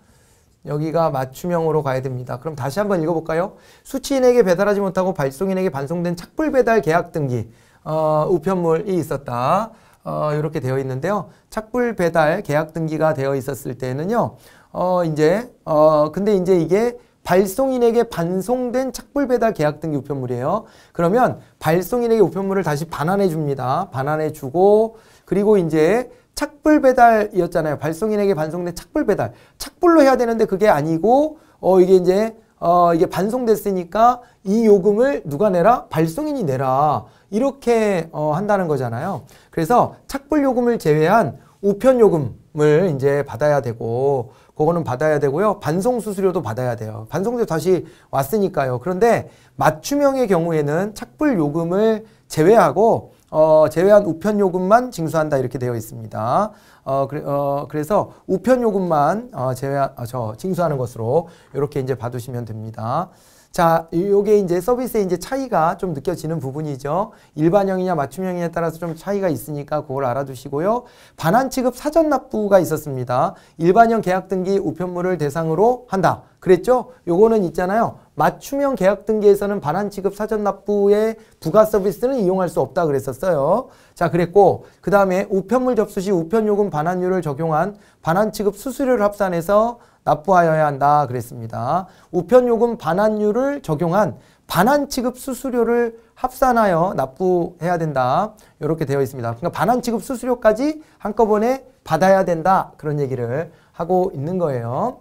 여기가 맞춤형으로 가야 됩니다. 그럼 다시 한번 읽어볼까요? 수취인에게 배달하지 못하고 발송인에게 반송된 착불 배달 계약 등기 어, 우편물이 있었다. 어, 이렇게 되어 있는데요. 착불 배달 계약 등기가 되어 있었을 때는요. 어, 이제 어, 근데 이제 이게 발송인에게 반송된 착불 배달 계약 등기 우편물이에요. 그러면 발송인에게 우편물을 다시 반환해 줍니다. 반환해 주고 그리고 이제 착불 배달이었잖아요. 발송인에게 반송된 착불 배달. 착불로 해야 되는데 그게 아니고 어 이게 이제 어 이게 반송됐으니까 이 요금을 누가 내라? 발송인이 내라. 이렇게 어 한다는 거잖아요. 그래서 착불 요금을 제외한 우편 요금을 이제 받아야 되고 그거는 받아야 되고요. 반송 수수료도 받아야 돼요. 반송도 다시 왔으니까요. 그런데 맞춤형의 경우에는 착불 요금을 제외하고 어, 제외한 우편 요금만 징수한다 이렇게 되어 있습니다. 어, 그래, 어, 서 우편 요금만 어, 제외 어, 저 징수하는 것으로 이렇게 이제 봐두시면 됩니다. 자, 요게 이제 서비스의 이제 차이가 좀 느껴지는 부분이죠. 일반형이냐 맞춤형이냐에 따라서 좀 차이가 있으니까 그걸 알아두시고요. 반환 취급 사전 납부가 있었습니다. 일반형 계약 등기 우편물을 대상으로 한다. 그랬죠? 요거는 있잖아요. 맞춤형 계약 등기에서는 반환 취급 사전 납부의 부가 서비스는 이용할 수 없다 그랬었어요. 자, 그랬고 그다음에 우편물 접수 시 우편 요금 반환율을 적용한 반환 취급 수수료를 합산해서 납부하여야 한다 그랬습니다. 우편요금 반환율을 적용한 반환 취급 수수료를 합산하여 납부해야 된다. 이렇게 되어 있습니다. 그러니까 반환 취급 수수료까지 한꺼번에 받아야 된다. 그런 얘기를 하고 있는 거예요.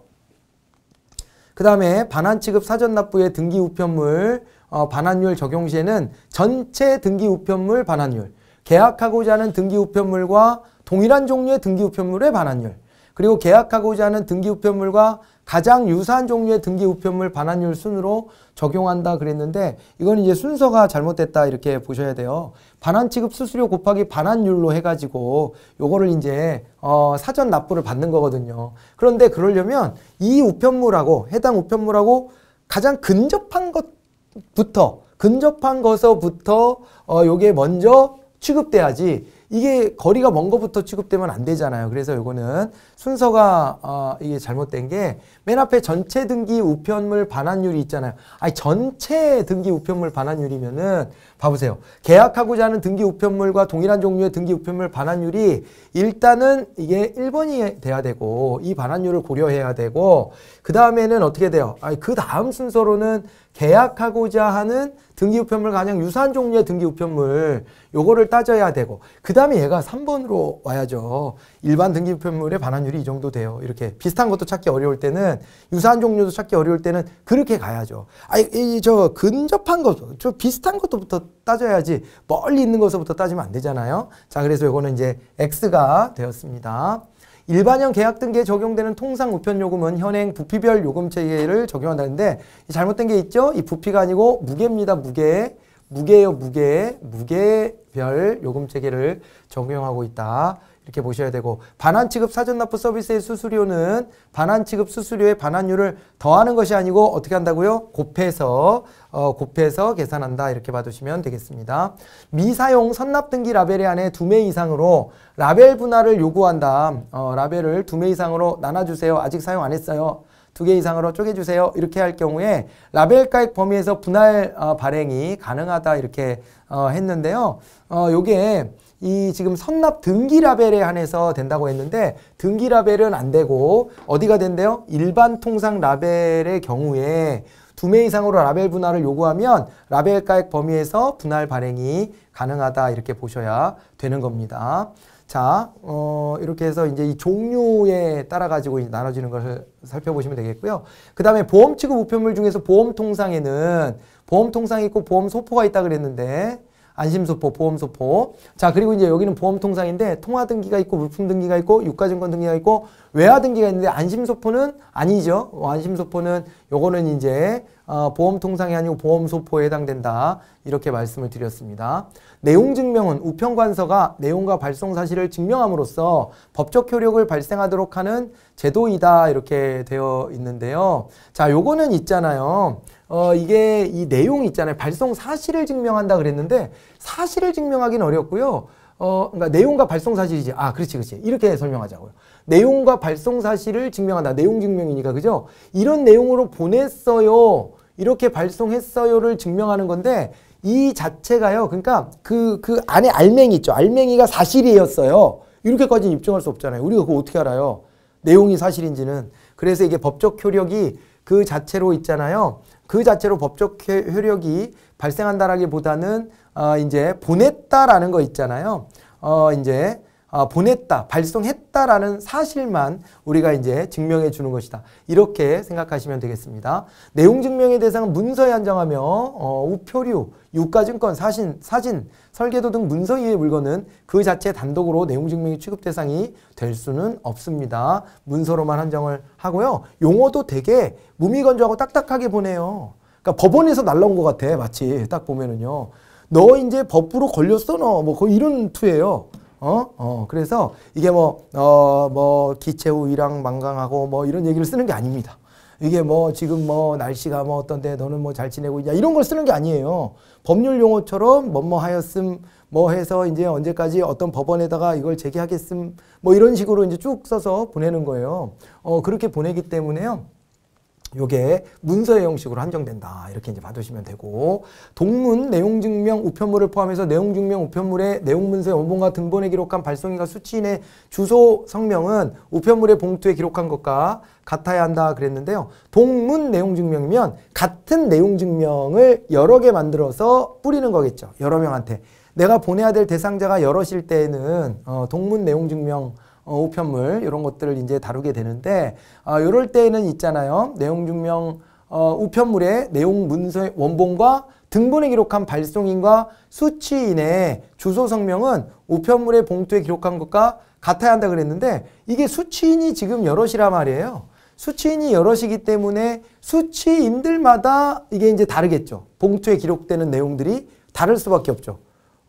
그 다음에 반환 취급 사전 납부의 등기 우편물 어, 반환율 적용 시에는 전체 등기 우편물 반환율, 계약하고자 하는 등기 우편물과 동일한 종류의 등기 우편물의 반환율, 그리고 계약하고자 하는 등기우편물과 가장 유사한 종류의 등기우편물 반환율 순으로 적용한다 그랬는데 이건 이제 순서가 잘못됐다 이렇게 보셔야 돼요. 반환 취급 수수료 곱하기 반환율로 해가지고 요거를 이제 어 사전 납부를 받는 거거든요. 그런데 그러려면 이 우편물하고 해당 우편물하고 가장 근접한 것부터 근접한 것서부터 어 요게 먼저 취급돼야지 이게 거리가 먼 것부터 취급되면 안 되잖아요. 그래서 요거는 순서가 어, 이게 잘못된 게 맨 앞에 전체 등기 우편물 반환율이 있잖아요. 아니 전체 등기 우편물 반환율이면은 봐보세요. 계약하고자 하는 등기 우편물과 동일한 종류의 등기 우편물 반환율이 일단은 이게 1번이 돼야 되고 이 반환율을 고려해야 되고 그 다음에는 어떻게 돼요? 아니 그 다음 순서로는 계약하고자 하는 등기 우편물 가장 유사한 종류의 등기 우편물 요거를 따져야 되고 그 다음에 얘가 3번으로 와야죠. 일반 등기 우편물의 반환율 비율이 이 정도 돼요. 이렇게 비슷한 것도 찾기 어려울 때는 유사한 종류도 찾기 어려울 때는 그렇게 가야죠. 아니 저 근접한 것, 저 비슷한 것부터 따져야지 멀리 있는 것부터 따지면 안 되잖아요. 자 그래서 이거는 이제 x가 되었습니다. 일반형 계약 등기에 적용되는 통상 우편 요금은 현행 부피별 요금 체계를 적용한다는데 잘못된 게 있죠? 이 부피가 아니고 무게입니다. 무게. 무게요 무게. 무게별 요금 체계를 적용하고 있다. 이렇게 보셔야 되고 반환 취급 사전 납부 서비스의 수수료는 반환 취급 수수료의 반환율을 더하는 것이 아니고 어떻게 한다고요? 곱해서 어, 곱해서 계산한다 이렇게 봐주시면 되겠습니다. 미사용 선납 등기 라벨에 한해 두매 이상으로 라벨 분할을 요구한다. 어, 라벨을 두 매 이상으로 나눠주세요. 아직 사용 안 했어요. 두 개 이상으로 쪼개주세요. 이렇게 할 경우에 라벨 가액 범위에서 분할 어, 발행이 가능하다 이렇게 어, 했는데요. 어, 요게 이 지금 선납 등기 라벨에 한해서 된다고 했는데 등기 라벨은 안 되고 어디가 된대요? 일반 통상 라벨의 경우에 두 매 이상으로 라벨 분할을 요구하면 라벨 가액 범위에서 분할 발행이 가능하다 이렇게 보셔야 되는 겁니다. 자, 어, 이렇게 해서 이제 이 종류에 따라 가지고 나눠지는 것을 살펴보시면 되겠고요. 그 다음에 보험 취급 우편물 중에서 보험 통상에는 보험 통상이 있고 보험 소포가 있다 그랬는데 안심소포, 보험소포. 자, 그리고 이제 여기는 보험통상인데 통화등기가 있고 물품등기가 있고 유가증권등기가 있고 외화등기가 있는데 안심소포는 아니죠. 어, 안심소포는 요거는 이제 어, 보험통상이 아니고 보험소포에 해당된다. 이렇게 말씀을 드렸습니다. 내용증명은 우편관서가 내용과 발송 사실을 증명함으로써 법적 효력을 발생하도록 하는 제도이다. 이렇게 되어 있는데요. 자, 요거는 있잖아요. 어, 이게 이 내용이 있잖아요. 발송 사실을 증명한다 그랬는데 사실을 증명하기는 어렵고요. 어, 그러니까 내용과 발송 사실이지. 아, 그렇지, 그렇지. 이렇게 설명하자고요. 내용과 발송 사실을 증명한다. 내용 증명이니까, 그죠? 이런 내용으로 보냈어요. 이렇게 발송했어요를 증명하는 건데, 이 자체가요. 그러니까 그, 그 안에 알맹이 있죠. 알맹이가 사실이었어요. 이렇게까지는 입증할 수 없잖아요. 우리가 그거 어떻게 알아요? 내용이 사실인지는. 그래서 이게 법적 효력이 그 자체로 있잖아요. 그 자체로 법적 효력이 발생한다라기보다는 어, 이제 보냈다라는 거 있잖아요. 어, 이제 아, 보냈다, 발송했다라는 사실만 우리가 이제 증명해 주는 것이다. 이렇게 생각하시면 되겠습니다. 내용 증명의 대상은 문서에 한정하며 어, 우표류, 유가증권, 사진, 사진, 설계도 등 문서 이외의 물건은 그 자체 단독으로 내용 증명의 취급 대상이 될 수는 없습니다. 문서로만 한정을 하고요. 용어도 되게 무미건조하고 딱딱하게 보내요. 그러니까 법원에서 날라온 것 같아. 마치 딱 보면은요. 너 이제 법부로 걸렸어 너. 뭐 거의 그 이런 투예요. 어? 어, 그래서 이게 뭐, 어, 뭐, 기체우, 위랑 망강하고 뭐 이런 얘기를 쓰는 게 아닙니다. 이게 뭐 지금 뭐 날씨가 뭐 어떤데 너는 뭐 잘 지내고 있냐 이런 걸 쓰는 게 아니에요. 법률 용어처럼 뭐뭐 뭐 하였음 뭐 해서 이제 언제까지 어떤 법원에다가 이걸 제기하겠음 뭐 이런 식으로 이제 쭉 써서 보내는 거예요. 어, 그렇게 보내기 때문에요. 요게 문서의 형식으로 한정된다. 이렇게 이제 봐두시면 되고 동문 내용 증명 우편물을 포함해서 내용 증명 우편물의 내용 문서의 원본과 등본에 기록한 발송인과 수취인의 주소 성명은 우편물의 봉투에 기록한 것과 같아야 한다 그랬는데요. 동문 내용 증명이면 같은 내용 증명을 여러 개 만들어서 뿌리는 거겠죠. 여러 명한테 내가 보내야 될 대상자가 여럿일 때에는 어, 동문 내용 증명 어, 우편물 이런 것들을 이제 다루게 되는데 아, 이럴 때는 있잖아요. 내용 증명 어, 우편물의 내용 문서의 원본과 등본에 기록한 발송인과 수취인의 주소 성명은 우편물의 봉투에 기록한 것과 같아야 한다 그랬는데 이게 수취인이 지금 여럿이라 말이에요. 수취인이 여럿이기 때문에 수취인들마다 이게 이제 다르겠죠. 봉투에 기록되는 내용들이 다를 수밖에 없죠.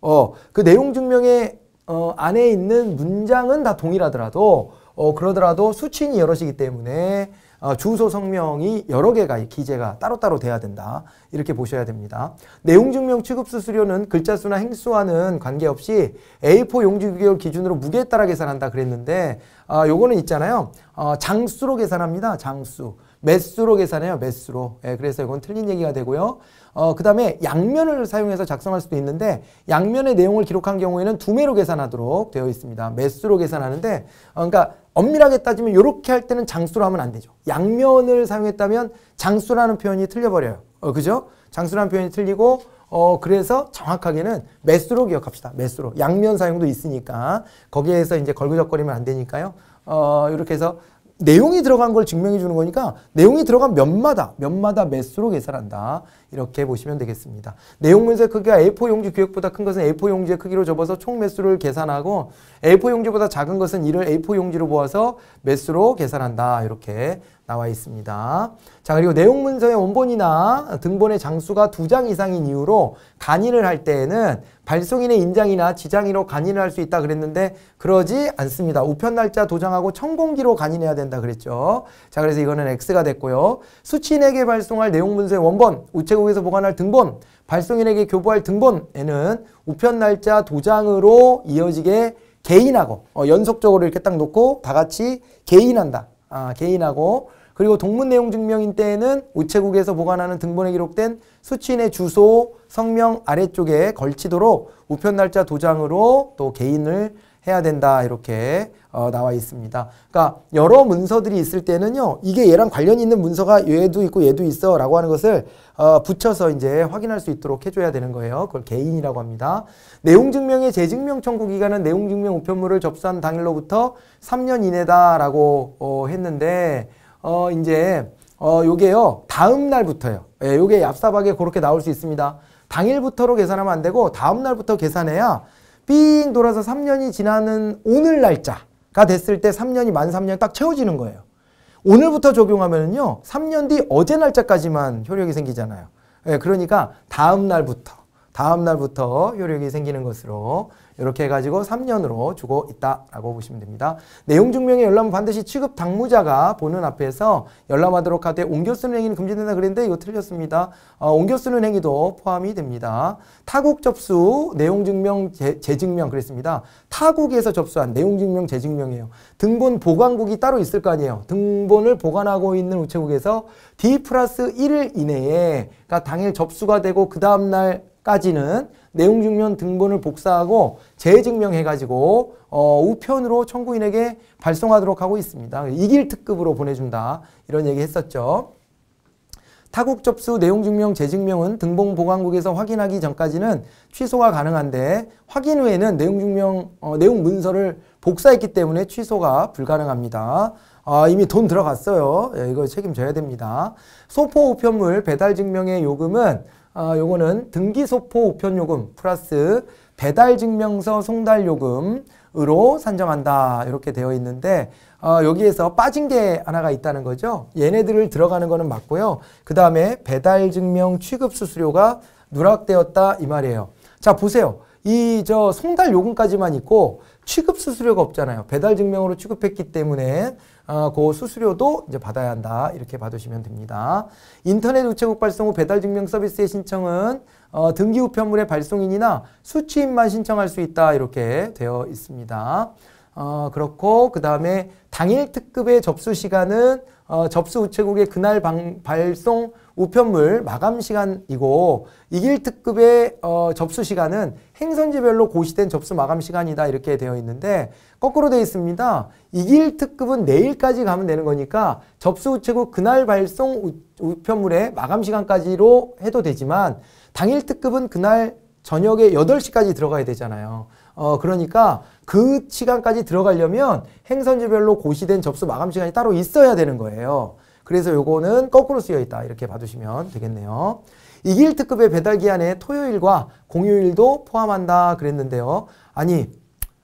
어, 그 내용 증명의 어, 안에 있는 문장은 다 동일하더라도 어, 그러더라도 수인이 여럿이기 때문에 어, 주소 성명이 여러 개가 기재가 따로따로 돼야 된다. 이렇게 보셔야 됩니다. 내용증명 취급 수수료는 글자 수나 행수와는 관계없이 A4 용지 규격을 기준으로 무게에 따라 계산한다 그랬는데 아, 요거는 있잖아요. 어, 장수로 계산합니다. 장수. 매수로 계산해요. 매수로. 예, 그래서 이건 틀린 얘기가 되고요. 어, 그 다음에 양면을 사용해서 작성할 수도 있는데 양면의 내용을 기록한 경우에는 두매로 계산하도록 되어 있습니다. 매수로 계산하는데 어, 그러니까 엄밀하게 따지면 이렇게 할 때는 장수로 하면 안 되죠. 양면을 사용했다면 장수라는 표현이 틀려버려요. 어, 그죠? 장수라는 표현이 틀리고 어, 그래서 정확하게는 매수로 기억합시다. 매수로. 양면 사용도 있으니까 거기에서 이제 걸그적거리면 안 되니까요. 어, 이렇게 해서 내용이 들어간 걸 증명해 주는 거니까 내용이 들어간 면마다, 면마다 매수로 계산한다. 이렇게 보시면 되겠습니다. 내용 문서 의 크기가 A4 용지 규격보다 큰 것은 A4 용지의 크기로 접어서 총 매수를 계산하고 A4 용지보다 작은 것은 이를 A4 용지로 보아서 매수로 계산한다. 이렇게 나와 있습니다. 자 그리고 내용 문서의 원본이나 등본의 장수가 두 장 이상인 이유로 간인을 할 때에는 발송인의 인장이나 지장으로 간인을 할 수 있다 그랬는데 그러지 않습니다. 우편 날짜 도장하고 청공기로 간인해야 된다 그랬죠. 자 그래서 이거는 X가 됐고요. 수치인에게 네 발송할 내용 문서의 원본 우체국 기록에서 보관할 등본, 발송인에게 교부할 등본에는 우편 날짜 도장으로 이어지게 개인하고 어, 연속적으로 이렇게 딱 놓고 다 같이 개인한다. 아, 개인하고 그리고 동문 내용 증명인 때에는 우체국에서 보관하는 등본에 기록된 수취인의 주소, 성명 아래쪽에 걸치도록 우편 날짜 도장으로 또 개인을 해야 된다. 이렇게 어, 나와 있습니다. 그러니까 여러 문서들이 있을 때는요. 이게 얘랑 관련이 있는 문서가 얘도 있고 얘도 있어 라고 하는 것을 어, 붙여서 이제 확인할 수 있도록 해줘야 되는 거예요. 그걸 개인이라고 합니다. 내용증명의 재증명 청구 기간은 내용증명 우편물을 접수한 당일로부터 3년 이내다 라고 어, 했는데 어, 이제 어, 요게요. 다음 날부터요. 예, 요게 얍삽하게 그렇게 나올 수 있습니다. 당일부터로 계산하면 안 되고 다음 날부터 계산해야 삥 돌아서 3년이 지나는 오늘 날짜 가 됐을 때 3년이 만 3년 딱 채워지는 거예요. 오늘부터 적용하면요. 3년 뒤 어제 날짜까지만 효력이 생기잖아요. 예, 그러니까 다음 날부터 다음 날부터 효력이 생기는 것으로 이렇게 해가지고 3년으로 주고 있다라고 보시면 됩니다. 내용 증명의 열람은 반드시 취급 당무자가 보는 앞에서 열람하도록 하되 옮겨 쓰는 행위는 금지된다 그랬는데 이거 틀렸습니다. 어, 옮겨 쓰는 행위도 포함이 됩니다. 타국 접수, 내용 증명, 재, 증명 그랬습니다. 타국에서 접수한 내용 증명, 재증명이에요. 등본 보관국이 따로 있을 거 아니에요. 등본을 보관하고 있는 우체국에서 D 플러스 1일 이내에 그러니까 당일 접수가 되고 그 다음날 까지는 내용증명 등본을 복사하고 재증명해가지고 어, 우편으로 청구인에게 발송하도록 하고 있습니다. 이길 특급으로 보내준다 이런 얘기 했었죠. 타국 접수 내용증명 재증명은 등본 보관국에서 확인하기 전까지는 취소가 가능한데 확인 후에는 내용증명 어, 내용 문서를 복사했기 때문에 취소가 불가능합니다. 아, 이미 돈 들어갔어요. 예, 이거 책임져야 됩니다. 소포 우편물 배달 증명의 요금은 아, 요거는 등기소포 우편요금 플러스 배달증명서 송달요금으로 산정한다 이렇게 되어 있는데 어, 여기에서 빠진 게 하나가 있다는 거죠. 얘네들을 들어가는 거는 맞고요. 그 다음에 배달증명 취급수수료가 누락되었다 이 말이에요. 자 보세요. 이 저 송달요금까지만 있고 취급수수료가 없잖아요. 배달증명으로 취급했기 때문에 어, 그 수수료도 이제 받아야 한다. 이렇게 봐주시면 됩니다. 인터넷 우체국 발송 후 배달 증명 서비스의 신청은 어, 등기 우편물의 발송인이나 수취인만 신청할 수 있다. 이렇게 되어 있습니다. 어, 그렇고 그 다음에 당일 특급의 접수 시간은 어, 접수 우체국의 그날 방, 발송 우편물 마감 시간이고 이길특급의 어, 접수 시간은 행선지별로 고시된 접수 마감 시간이다 이렇게 되어 있는데 거꾸로 되어 있습니다. 이길특급은 내일까지 가면 되는 거니까 접수 우체국 그날 발송 우, 우편물의 마감 시간까지로 해도 되지만 당일특급은 그날 저녁에 8시까지 들어가야 되잖아요. 어, 그러니까 그 시간까지 들어가려면 행선지별로 고시된 접수 마감 시간이 따로 있어야 되는 거예요. 그래서 요거는 거꾸로 쓰여 있다. 이렇게 봐주시면 되겠네요. 이길 특급의 배달 기한에 토요일과 공휴일도 포함한다 그랬는데요. 아니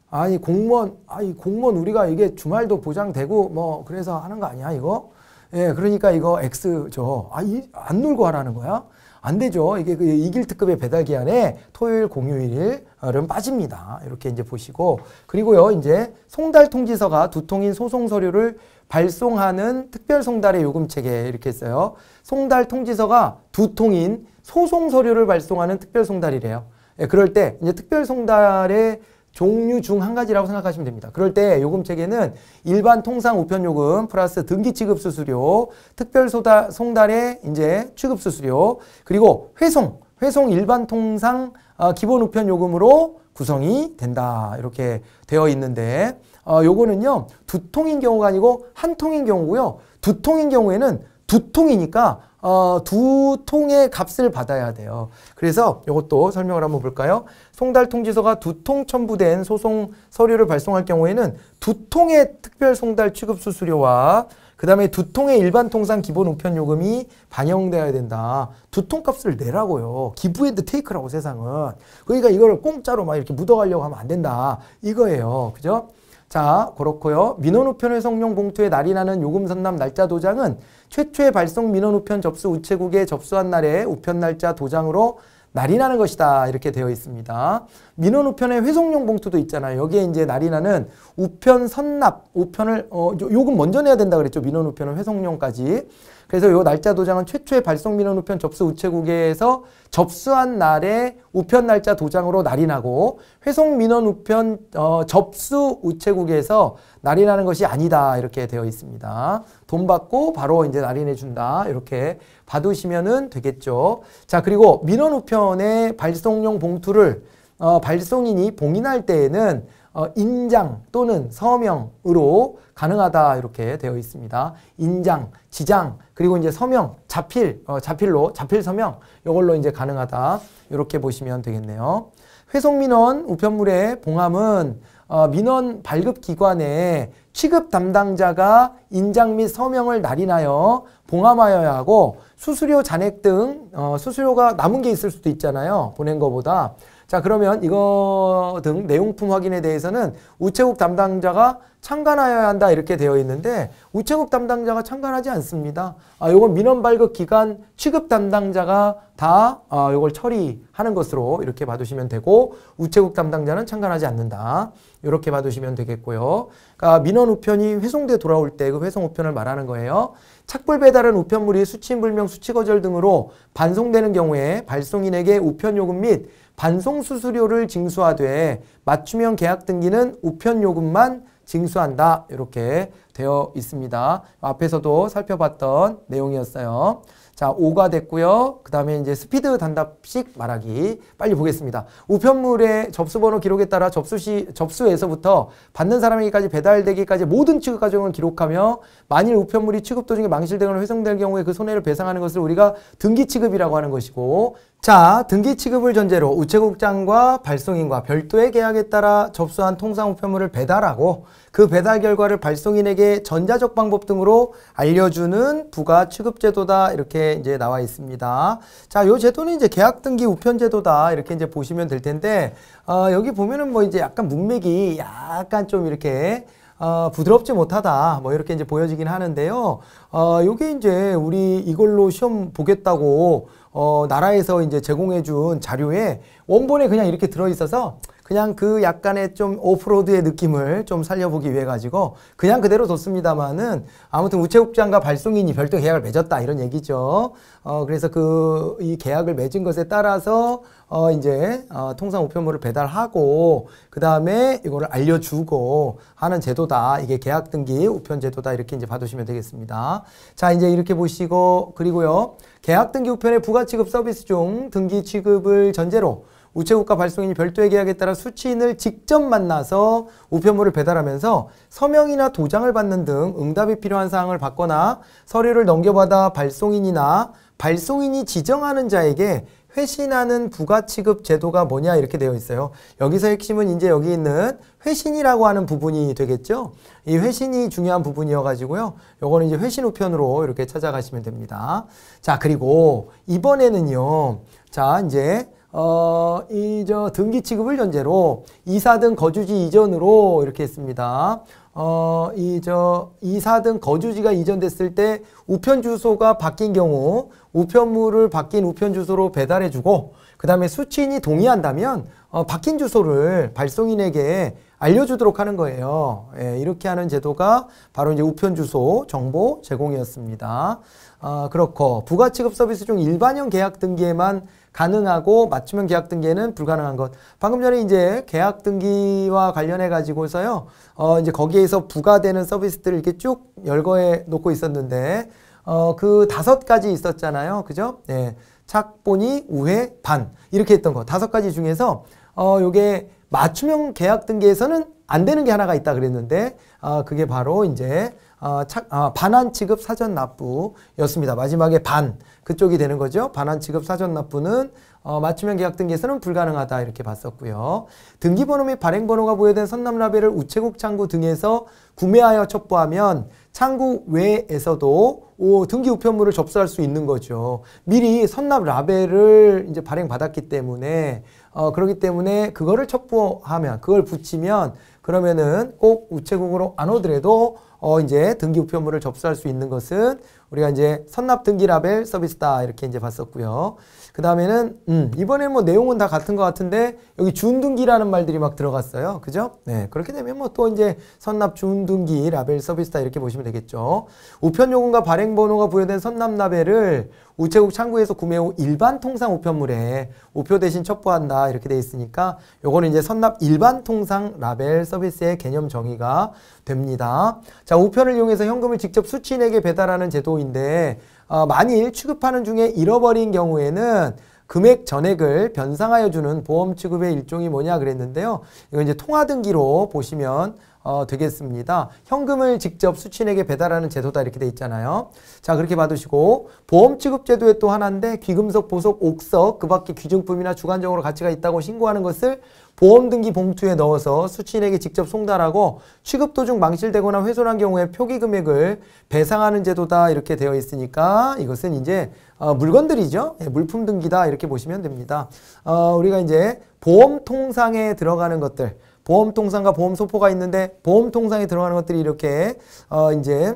아니 공무원 아니 공무원 우리가 이게 주말도 보장되고 뭐 그래서 하는 거 아니야 이거? 예, 그러니까 이거 X죠. 아, 이, 안 놀고 하라는 거야? 안 되죠. 이게 그 이길 특급의 배달 기한에 토요일, 공휴일은 빠집니다. 이렇게 이제 보시고 그리고요 이제 송달 통지서가 두 통인 소송 서류를 발송하는 특별 송달의 요금 체계 이렇게 있어요. 송달 통지서가 두 통인 소송 서류를 발송하는 특별 송달이래요. 예, 그럴 때 이제 특별 송달의 종류 중 한 가지라고 생각하시면 됩니다. 그럴 때 요금 체계는 일반 통상 우편 요금 플러스 등기 취급 수수료, 특별 송달의 이제 취급 수수료, 그리고 회송, 회송 일반 통상 어, 기본 우편 요금으로 구성이 된다. 이렇게 되어 있는데 어, 요거는요 두통인 경우가 아니고 한 통인 경우고요. 두통인 경우에는 두통이니까 어, 두 통의 값을 받아야 돼요. 그래서 요것도 설명을 한번 볼까요? 송달통지서가 두 통 첨부된 소송 서류를 발송할 경우에는 두통의 특별 송달 취급 수수료와 그 다음에 두통의 일반 통상 기본 우편 요금이 반영되어야 된다. 두 통 값을 내라고요. 기부앤드 테이크라고 세상은. 그러니까 이걸 공짜로 막 이렇게 묻어가려고 하면 안 된다. 이거예요. 그죠? 자, 그렇고요. 민원우편의 성명 봉투에 날인하는 요금 선남 날짜 도장은 최초의 발송 민원우편 접수 우체국에 접수한 날에 우편 날짜 도장으로 날인하는 것이다 이렇게 되어 있습니다. 민원 우편의 회송용 봉투도 있잖아요. 여기에 이제 날인하는 우편 선납, 우편을 어, 요금 먼저 내야 된다 그랬죠. 민원 우편은 회송용까지. 그래서 이 날짜 도장은 최초의 발송 민원 우편 접수 우체국에서 접수한 날에 우편 날짜 도장으로 날인하고 회송 민원 우편 어, 접수 우체국에서 날인하는 것이 아니다 이렇게 되어 있습니다. 돈 받고 바로 이제 날인해 준다 이렇게 받으시면 되겠죠. 자 그리고 민원 우편의 발송용 봉투를 어, 발송인이 봉인할 때에는 어, 인장 또는 서명으로 가능하다 이렇게 되어 있습니다. 인장, 지장, 그리고 이제 서명, 자필, 어, 자필로 자필 서명 이걸로 이제 가능하다 이렇게 보시면 되겠네요. 회송민원 우편물의 봉함은 어, 민원 발급 기관에 취급 담당자가 인장 및 서명을 날인하여 봉함하여야 하고 수수료 잔액 등 어, 수수료가 남은 게 있을 수도 있잖아요. 보낸 거보다 자 그러면 이거 등 내용품 확인에 대해서는 우체국 담당자가 참관하여야 한다 이렇게 되어 있는데 우체국 담당자가 참관하지 않습니다. 아 요건 민원 발급 기간 취급 담당자가 다 아, 요걸 처리하는 것으로 이렇게 봐두시면 되고 우체국 담당자는 참관하지 않는다. 이렇게 봐두시면 되겠고요. 그러니까 민원 우편이 회송돼 돌아올 때 그 회송 우편을 말하는 거예요. 착불 배달은 우편물이 수취 불명, 수취 거절 등으로 반송되는 경우에 발송인에게 우편 요금 및 반송 수수료를 징수하되 맞춤형 계약 등기는 우편 요금만 징수한다 이렇게 되어 있습니다. 앞에서도 살펴봤던 내용이었어요. 자, 5가 됐고요. 그 다음에 이제 스피드 단답식 말하기 빨리 보겠습니다. 우편물의 접수번호 기록에 따라 접수시, 접수에서부터 받는 사람에게까지 배달되기까지 모든 취급 과정을 기록하며 만일 우편물이 취급 도중에 망실되거나 훼손될 경우에 그 손해를 배상하는 것을 우리가 등기 취급이라고 하는 것이고 자, 등기 취급을 전제로 우체국장과 발송인과 별도의 계약에 따라 접수한 통상우편물을 배달하고 그 배달 결과를 발송인에게 전자적 방법 등으로 알려주는 부가 취급제도다 이렇게 이제 나와 있습니다. 자, 요 제도는 이제 계약 등기 우편제도다 이렇게 이제 보시면 될 텐데 어, 여기 보면은 뭐 이제 약간 문맥이 약간 좀 이렇게 어, 부드럽지 못하다 뭐 이렇게 이제 보여지긴 하는데요. 어, 요게 이제 우리 이걸로 시험 보겠다고 어, 나라에서 이제 제공해준 자료에 원본에 그냥 이렇게 들어있어서 그냥 그 약간의 좀 오프로드의 느낌을 좀 살려보기 위해 가지고 그냥 그대로 뒀습니다만은 아무튼 우체국장과 발송인이 별도 계약을 맺었다 이런 얘기죠. 어, 그래서 그 이 계약을 맺은 것에 따라서 어, 이제 어, 통상 우편물을 배달하고 그 다음에 이거를 알려주고 하는 제도다. 이게 계약 등기 우편 제도다 이렇게 이제 봐두시면 되겠습니다. 자 이제 이렇게 보시고 그리고요. 계약 등기 우편의 부가취급 서비스 중 등기 취급을 전제로 우체국과 발송인이 별도의 계약에 따라 수취인을 직접 만나서 우편물을 배달하면서 서명이나 도장을 받는 등 응답이 필요한 사항을 받거나 서류를 넘겨받아 발송인이나 발송인이 지정하는 자에게 회신하는 부가취급 제도가 뭐냐 이렇게 되어 있어요. 여기서 핵심은 이제 여기 있는 회신이라고 하는 부분이 되겠죠. 이 회신이 중요한 부분이어가지고요. 요거는 이제 회신 우편으로 이렇게 찾아가시면 됩니다. 자 그리고 이번에는요. 자 이제 어, 이, 저, 등기 취급을 전제로 이사 등 거주지 이전으로 이렇게 했습니다. 어, 이, 저, 이사 등 거주지가 이전됐을 때 우편 주소가 바뀐 경우 우편물을 바뀐 우편 주소로 배달해주고 그 다음에 수취인이 동의한다면 어, 바뀐 주소를 발송인에게 알려주도록 하는 거예요. 예, 이렇게 하는 제도가 바로 이제 우편 주소 정보 제공이었습니다. 아, 그렇고 부가 취급 서비스 중 일반형 계약 등기에만 가능하고 맞춤형 계약 등기에는 불가능한 것. 방금 전에 이제 계약 등기와 관련해 가지고서요. 어, 이제 거기에서 부과되는 서비스들을 이렇게 쭉 열거해 놓고 있었는데 어, 그 다섯 가지 있었잖아요. 그죠? 예. 착본이 우회 반 이렇게 했던 거 다섯 가지 중에서 어 요게 맞춤형 계약 등기에서는 안 되는 게 하나가 있다 그랬는데 어 그게 바로 이제 어, 착, 어, 반환 지급 사전 납부였습니다. 마지막에 반 그쪽이 되는 거죠. 반환 지급 사전 납부는 어, 맞춤형 계약 등기에서는 불가능하다 이렇게 봤었고요. 등기번호 및 발행번호가 부여된 선남라벨을 우체국 창구 등에서 구매하여 첩보하면 창구 외에서도 등기 우편물을 접수할 수 있는 거죠. 미리 선납 라벨을 이제 발행받았기 때문에 어, 그렇기 때문에 그거를 첩보하면 그걸 붙이면 그러면은 꼭 우체국으로 안 오더라도 어, 이제 등기 우편물을 접수할 수 있는 것은 우리가 이제 선납 등기 라벨 서비스다 이렇게 이제 봤었고요. 그 다음에는 음, 이번에는 뭐 내용은 다 같은 것 같은데 여기 준등기라는 말들이 막 들어갔어요. 그죠? 네, 그렇게 되면 뭐 또 이제 선납 준등기 라벨 서비스다 이렇게 보시면 되겠죠. 우편 요금과 발행 번호가 부여된 선납 라벨을 우체국 창구에서 구매 후 일반 통상 우편물에 우표 대신 첩보한다 이렇게 돼 있으니까 요거는 이제 선납 일반 통상 라벨 서비스의 개념 정의가 됩니다. 자, 우편을 이용해서 현금을 직접 수취인에게 배달하는 제도인데 어, 만일 취급하는 중에 잃어버린 경우에는 금액 전액을 변상하여 주는 보험 취급의 일종이 뭐냐 그랬는데요. 이건 이제 통화등기로 보시면 어, 되겠습니다. 현금을 직접 수취인에게 배달하는 제도다 이렇게 돼 있잖아요. 자 그렇게 봐으시고 보험 취급 제도의 또 하나인데 귀금속, 보석, 옥석 그 밖에 귀중품이나 주관적으로 가치가 있다고 신고하는 것을 보험 등기 봉투에 넣어서 수취인에게 직접 송달하고 취급 도중 망실되거나 훼손한 경우에 표기 금액을 배상하는 제도다 이렇게 되어 있으니까 이것은 이제 어, 물건들이죠. 예, 물품 등기다 이렇게 보시면 됩니다. 어, 우리가 이제 보험 통상에 들어가는 것들 보험통상과 보험소포가 있는데 보험통상에 들어가는 것들이 이렇게 어 이제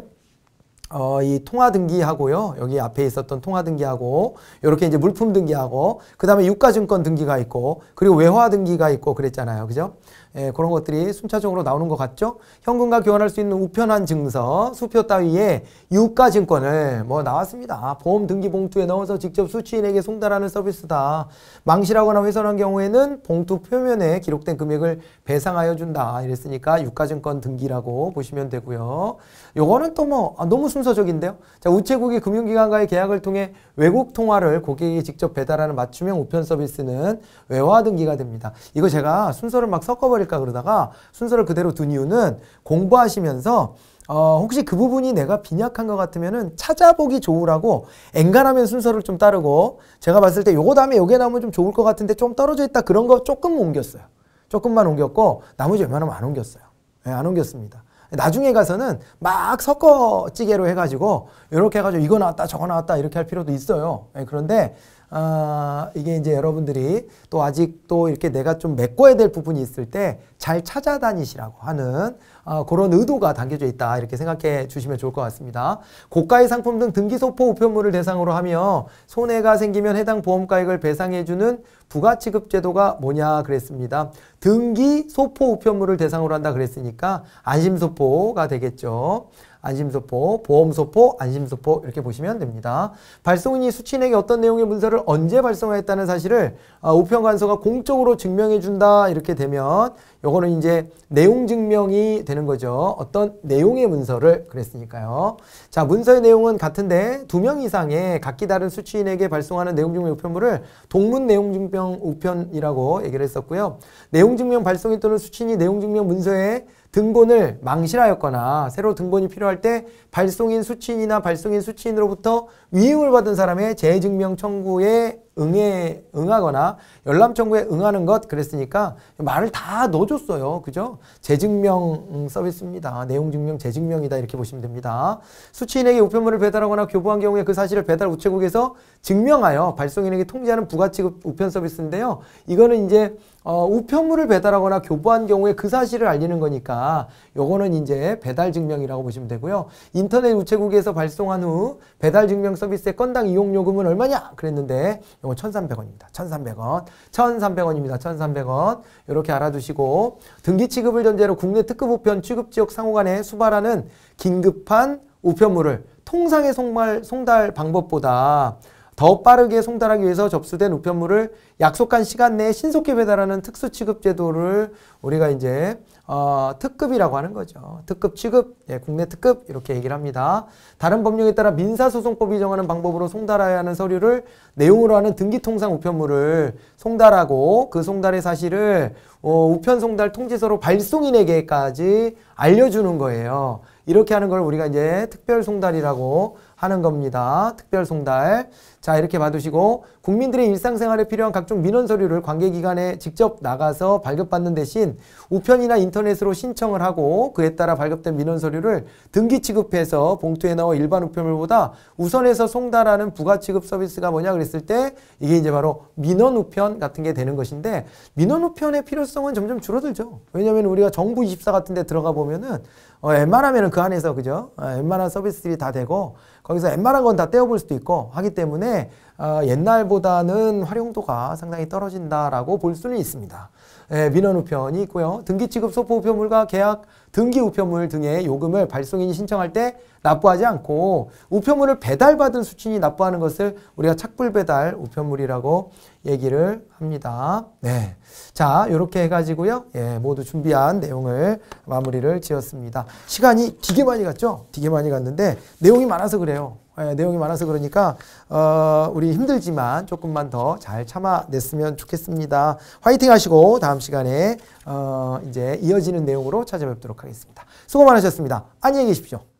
어, 이 통화 등기하고요. 여기 앞에 있었던 통화 등기하고 이렇게 이제 물품 등기하고 그다음에 유가증권 등기가 있고 그리고 외화 등기가 있고 그랬잖아요. 그죠? 예, 그런 것들이 순차적으로 나오는 것 같죠? 현금과 교환할 수 있는 우편한 증서, 수표 따위에 유가 증권을 뭐 나왔습니다. 아, 보험 등기 봉투에 넣어서 직접 수취인에게 송달하는 서비스다. 망실하거나 훼손한 경우에는 봉투 표면에 기록된 금액을 배상하여 준다. 이랬으니까 유가 증권 등기라고 보시면 되고요. 요거는 또뭐 아, 너무 순서적인데요. 자, 우체국이 금융기관과의 계약을 통해 외국 통화를 고객이 직접 배달하는 맞춤형 우편 서비스는 외화 등기가 됩니다. 이거 제가 순서를 막 섞어버려 버릴까 그러다가 순서를 그대로 둔 이유는 공부하시면서 어, 혹시 그 부분이 내가 빈약한 것 같으면은 찾아보기 좋으라고 엔간하면 순서를 좀 따르고 제가 봤을 때 요거 다음에 요게 나오면 좀 좋을 것 같은데 좀 떨어져 있다 그런 거 조금 옮겼어요. 조금만 옮겼고 나머지 웬만하면 안 옮겼어요. 예, 안 옮겼습니다. 나중에 가서는 막 섞어찌개로 해가지고 이렇게 해가지고 이거 나왔다 저거 나왔다 이렇게 할 필요도 있어요. 예, 그런데 아, 이게 이제 여러분들이 또 아직도 이렇게 내가 좀 메꿔야 될 부분이 있을 때 잘 찾아다니시라고 하는 아, 그런 의도가 담겨져 있다 이렇게 생각해 주시면 좋을 것 같습니다. 고가의 상품 등 등기 소포 우편물을 대상으로 하며 손해가 생기면 해당 보험가액을 배상해주는 부가취급 제도가 뭐냐 그랬습니다. 등기 소포 우편물을 대상으로 한다 그랬으니까 안심소포가 되겠죠. 안심소포, 보험소포, 안심소포 이렇게 보시면 됩니다. 발송인이 수취인에게 어떤 내용의 문서를 언제 발송하였다는 사실을 아, 우편관서가 공적으로 증명해준다 이렇게 되면 요거는 이제 내용 증명이 되는 거죠. 어떤 내용의 문서를 그랬으니까요. 자, 문서의 내용은 같은데 두 명 이상의 각기 다른 수취인에게 발송하는 내용 증명 우편물을 동문 내용 증명 우편이라고 얘기를 했었고요. 내용 증명 발송인 또는 수취인이 내용 증명 문서에 등본을 망신하였거나 새로 등본이 필요할 때 발송인 수취인이나 발송인 수취인으로부터 위임을 받은 사람의 재증명 청구에 응해 응하거나 열람 청구에 응하는 것 그랬으니까 말을 다 넣어줬어요. 그죠? 재증명 음, 서비스입니다. 내용 증명, 재증명이다 이렇게 보시면 됩니다. 수취인에게 우편물을 배달하거나 교부한 경우에 그 사실을 배달 우체국에서 증명하여 발송인에게 통지하는 부가취급 우편 서비스인데요. 이거는 이제 어, 우편물을 배달하거나 교부한 경우에 그 사실을 알리는 거니까 요거는 이제 배달 증명이라고 보시면 되고요. 인터넷 우체국에서 발송한 후 배달 증명 서비스의 건당 이용 요금은 얼마냐? 그랬는데 요거 1,300원입니다. 1,300원. 1,300원입니다. 1,300원. 요렇게 알아두시고 등기 취급을 전제로 국내 특급 우편 취급 지역 상호 간에 수발하는 긴급한 우편물을 통상의 송말, 송달 방법보다 더 빠르게 송달하기 위해서 접수된 우편물을 약속한 시간 내에 신속히 배달하는 특수 취급 제도를 우리가 이제 어, 특급이라고 하는 거죠. 특급 취급, 예, 국내 특급 이렇게 얘기를 합니다. 다른 법령에 따라 민사소송법이 정하는 방법으로 송달해야 하는 서류를 내용으로 하는 등기통상 우편물을 송달하고 그 송달의 사실을 어, 우편 송달 통지서로 발송인에게까지 알려주는 거예요. 이렇게 하는 걸 우리가 이제 특별 송달이라고 하는 겁니다. 특별 송달. 자 이렇게 받으시고 국민들의 일상생활에 필요한 각종 민원 서류를 관계기관에 직접 나가서 발급받는 대신 우편이나 인터넷으로 신청을 하고 그에 따라 발급된 민원 서류를 등기 취급해서 봉투에 넣어 일반 우편물보다 우선해서 송달하는 부가 취급 서비스가 뭐냐 그랬을 때 이게 이제 바로 민원 우편 같은 게 되는 것인데 민원 우편의 필요성은 점점 줄어들죠. 왜냐하면 우리가 정부 24 같은 데 들어가 보면은 어, 웬만하면은 그 안에서 그죠? 어, 웬만한 서비스들이 다 되고 거기서 웬만한 건 다 떼어볼 수도 있고 하기 때문에 어, 옛날보다는 활용도가 상당히 떨어진다라고 볼 수는 있습니다. 예, 민원 우편이 있고요. 등기 취급 소포 우편물과 계약 등기 우편물 등의 요금을 발송인이 신청할 때 납부하지 않고 우편물을 배달받은 수친이 납부하는 것을 우리가 착불 배달 우편물이라고 얘기를 합니다. 네. 자, 요렇게 해가지고요. 예, 모두 준비한 내용을 마무리를 지었습니다. 시간이 되게 많이 갔죠? 되게 많이 갔는데, 내용이 많아서 그래요. 예, 내용이 많아서 그러니까, 어, 우리 힘들지만 조금만 더 잘 참아냈으면 좋겠습니다. 화이팅 하시고, 다음 시간에, 어, 이제 이어지는 내용으로 찾아뵙도록 하겠습니다. 수고 많으셨습니다. 안녕히 계십시오.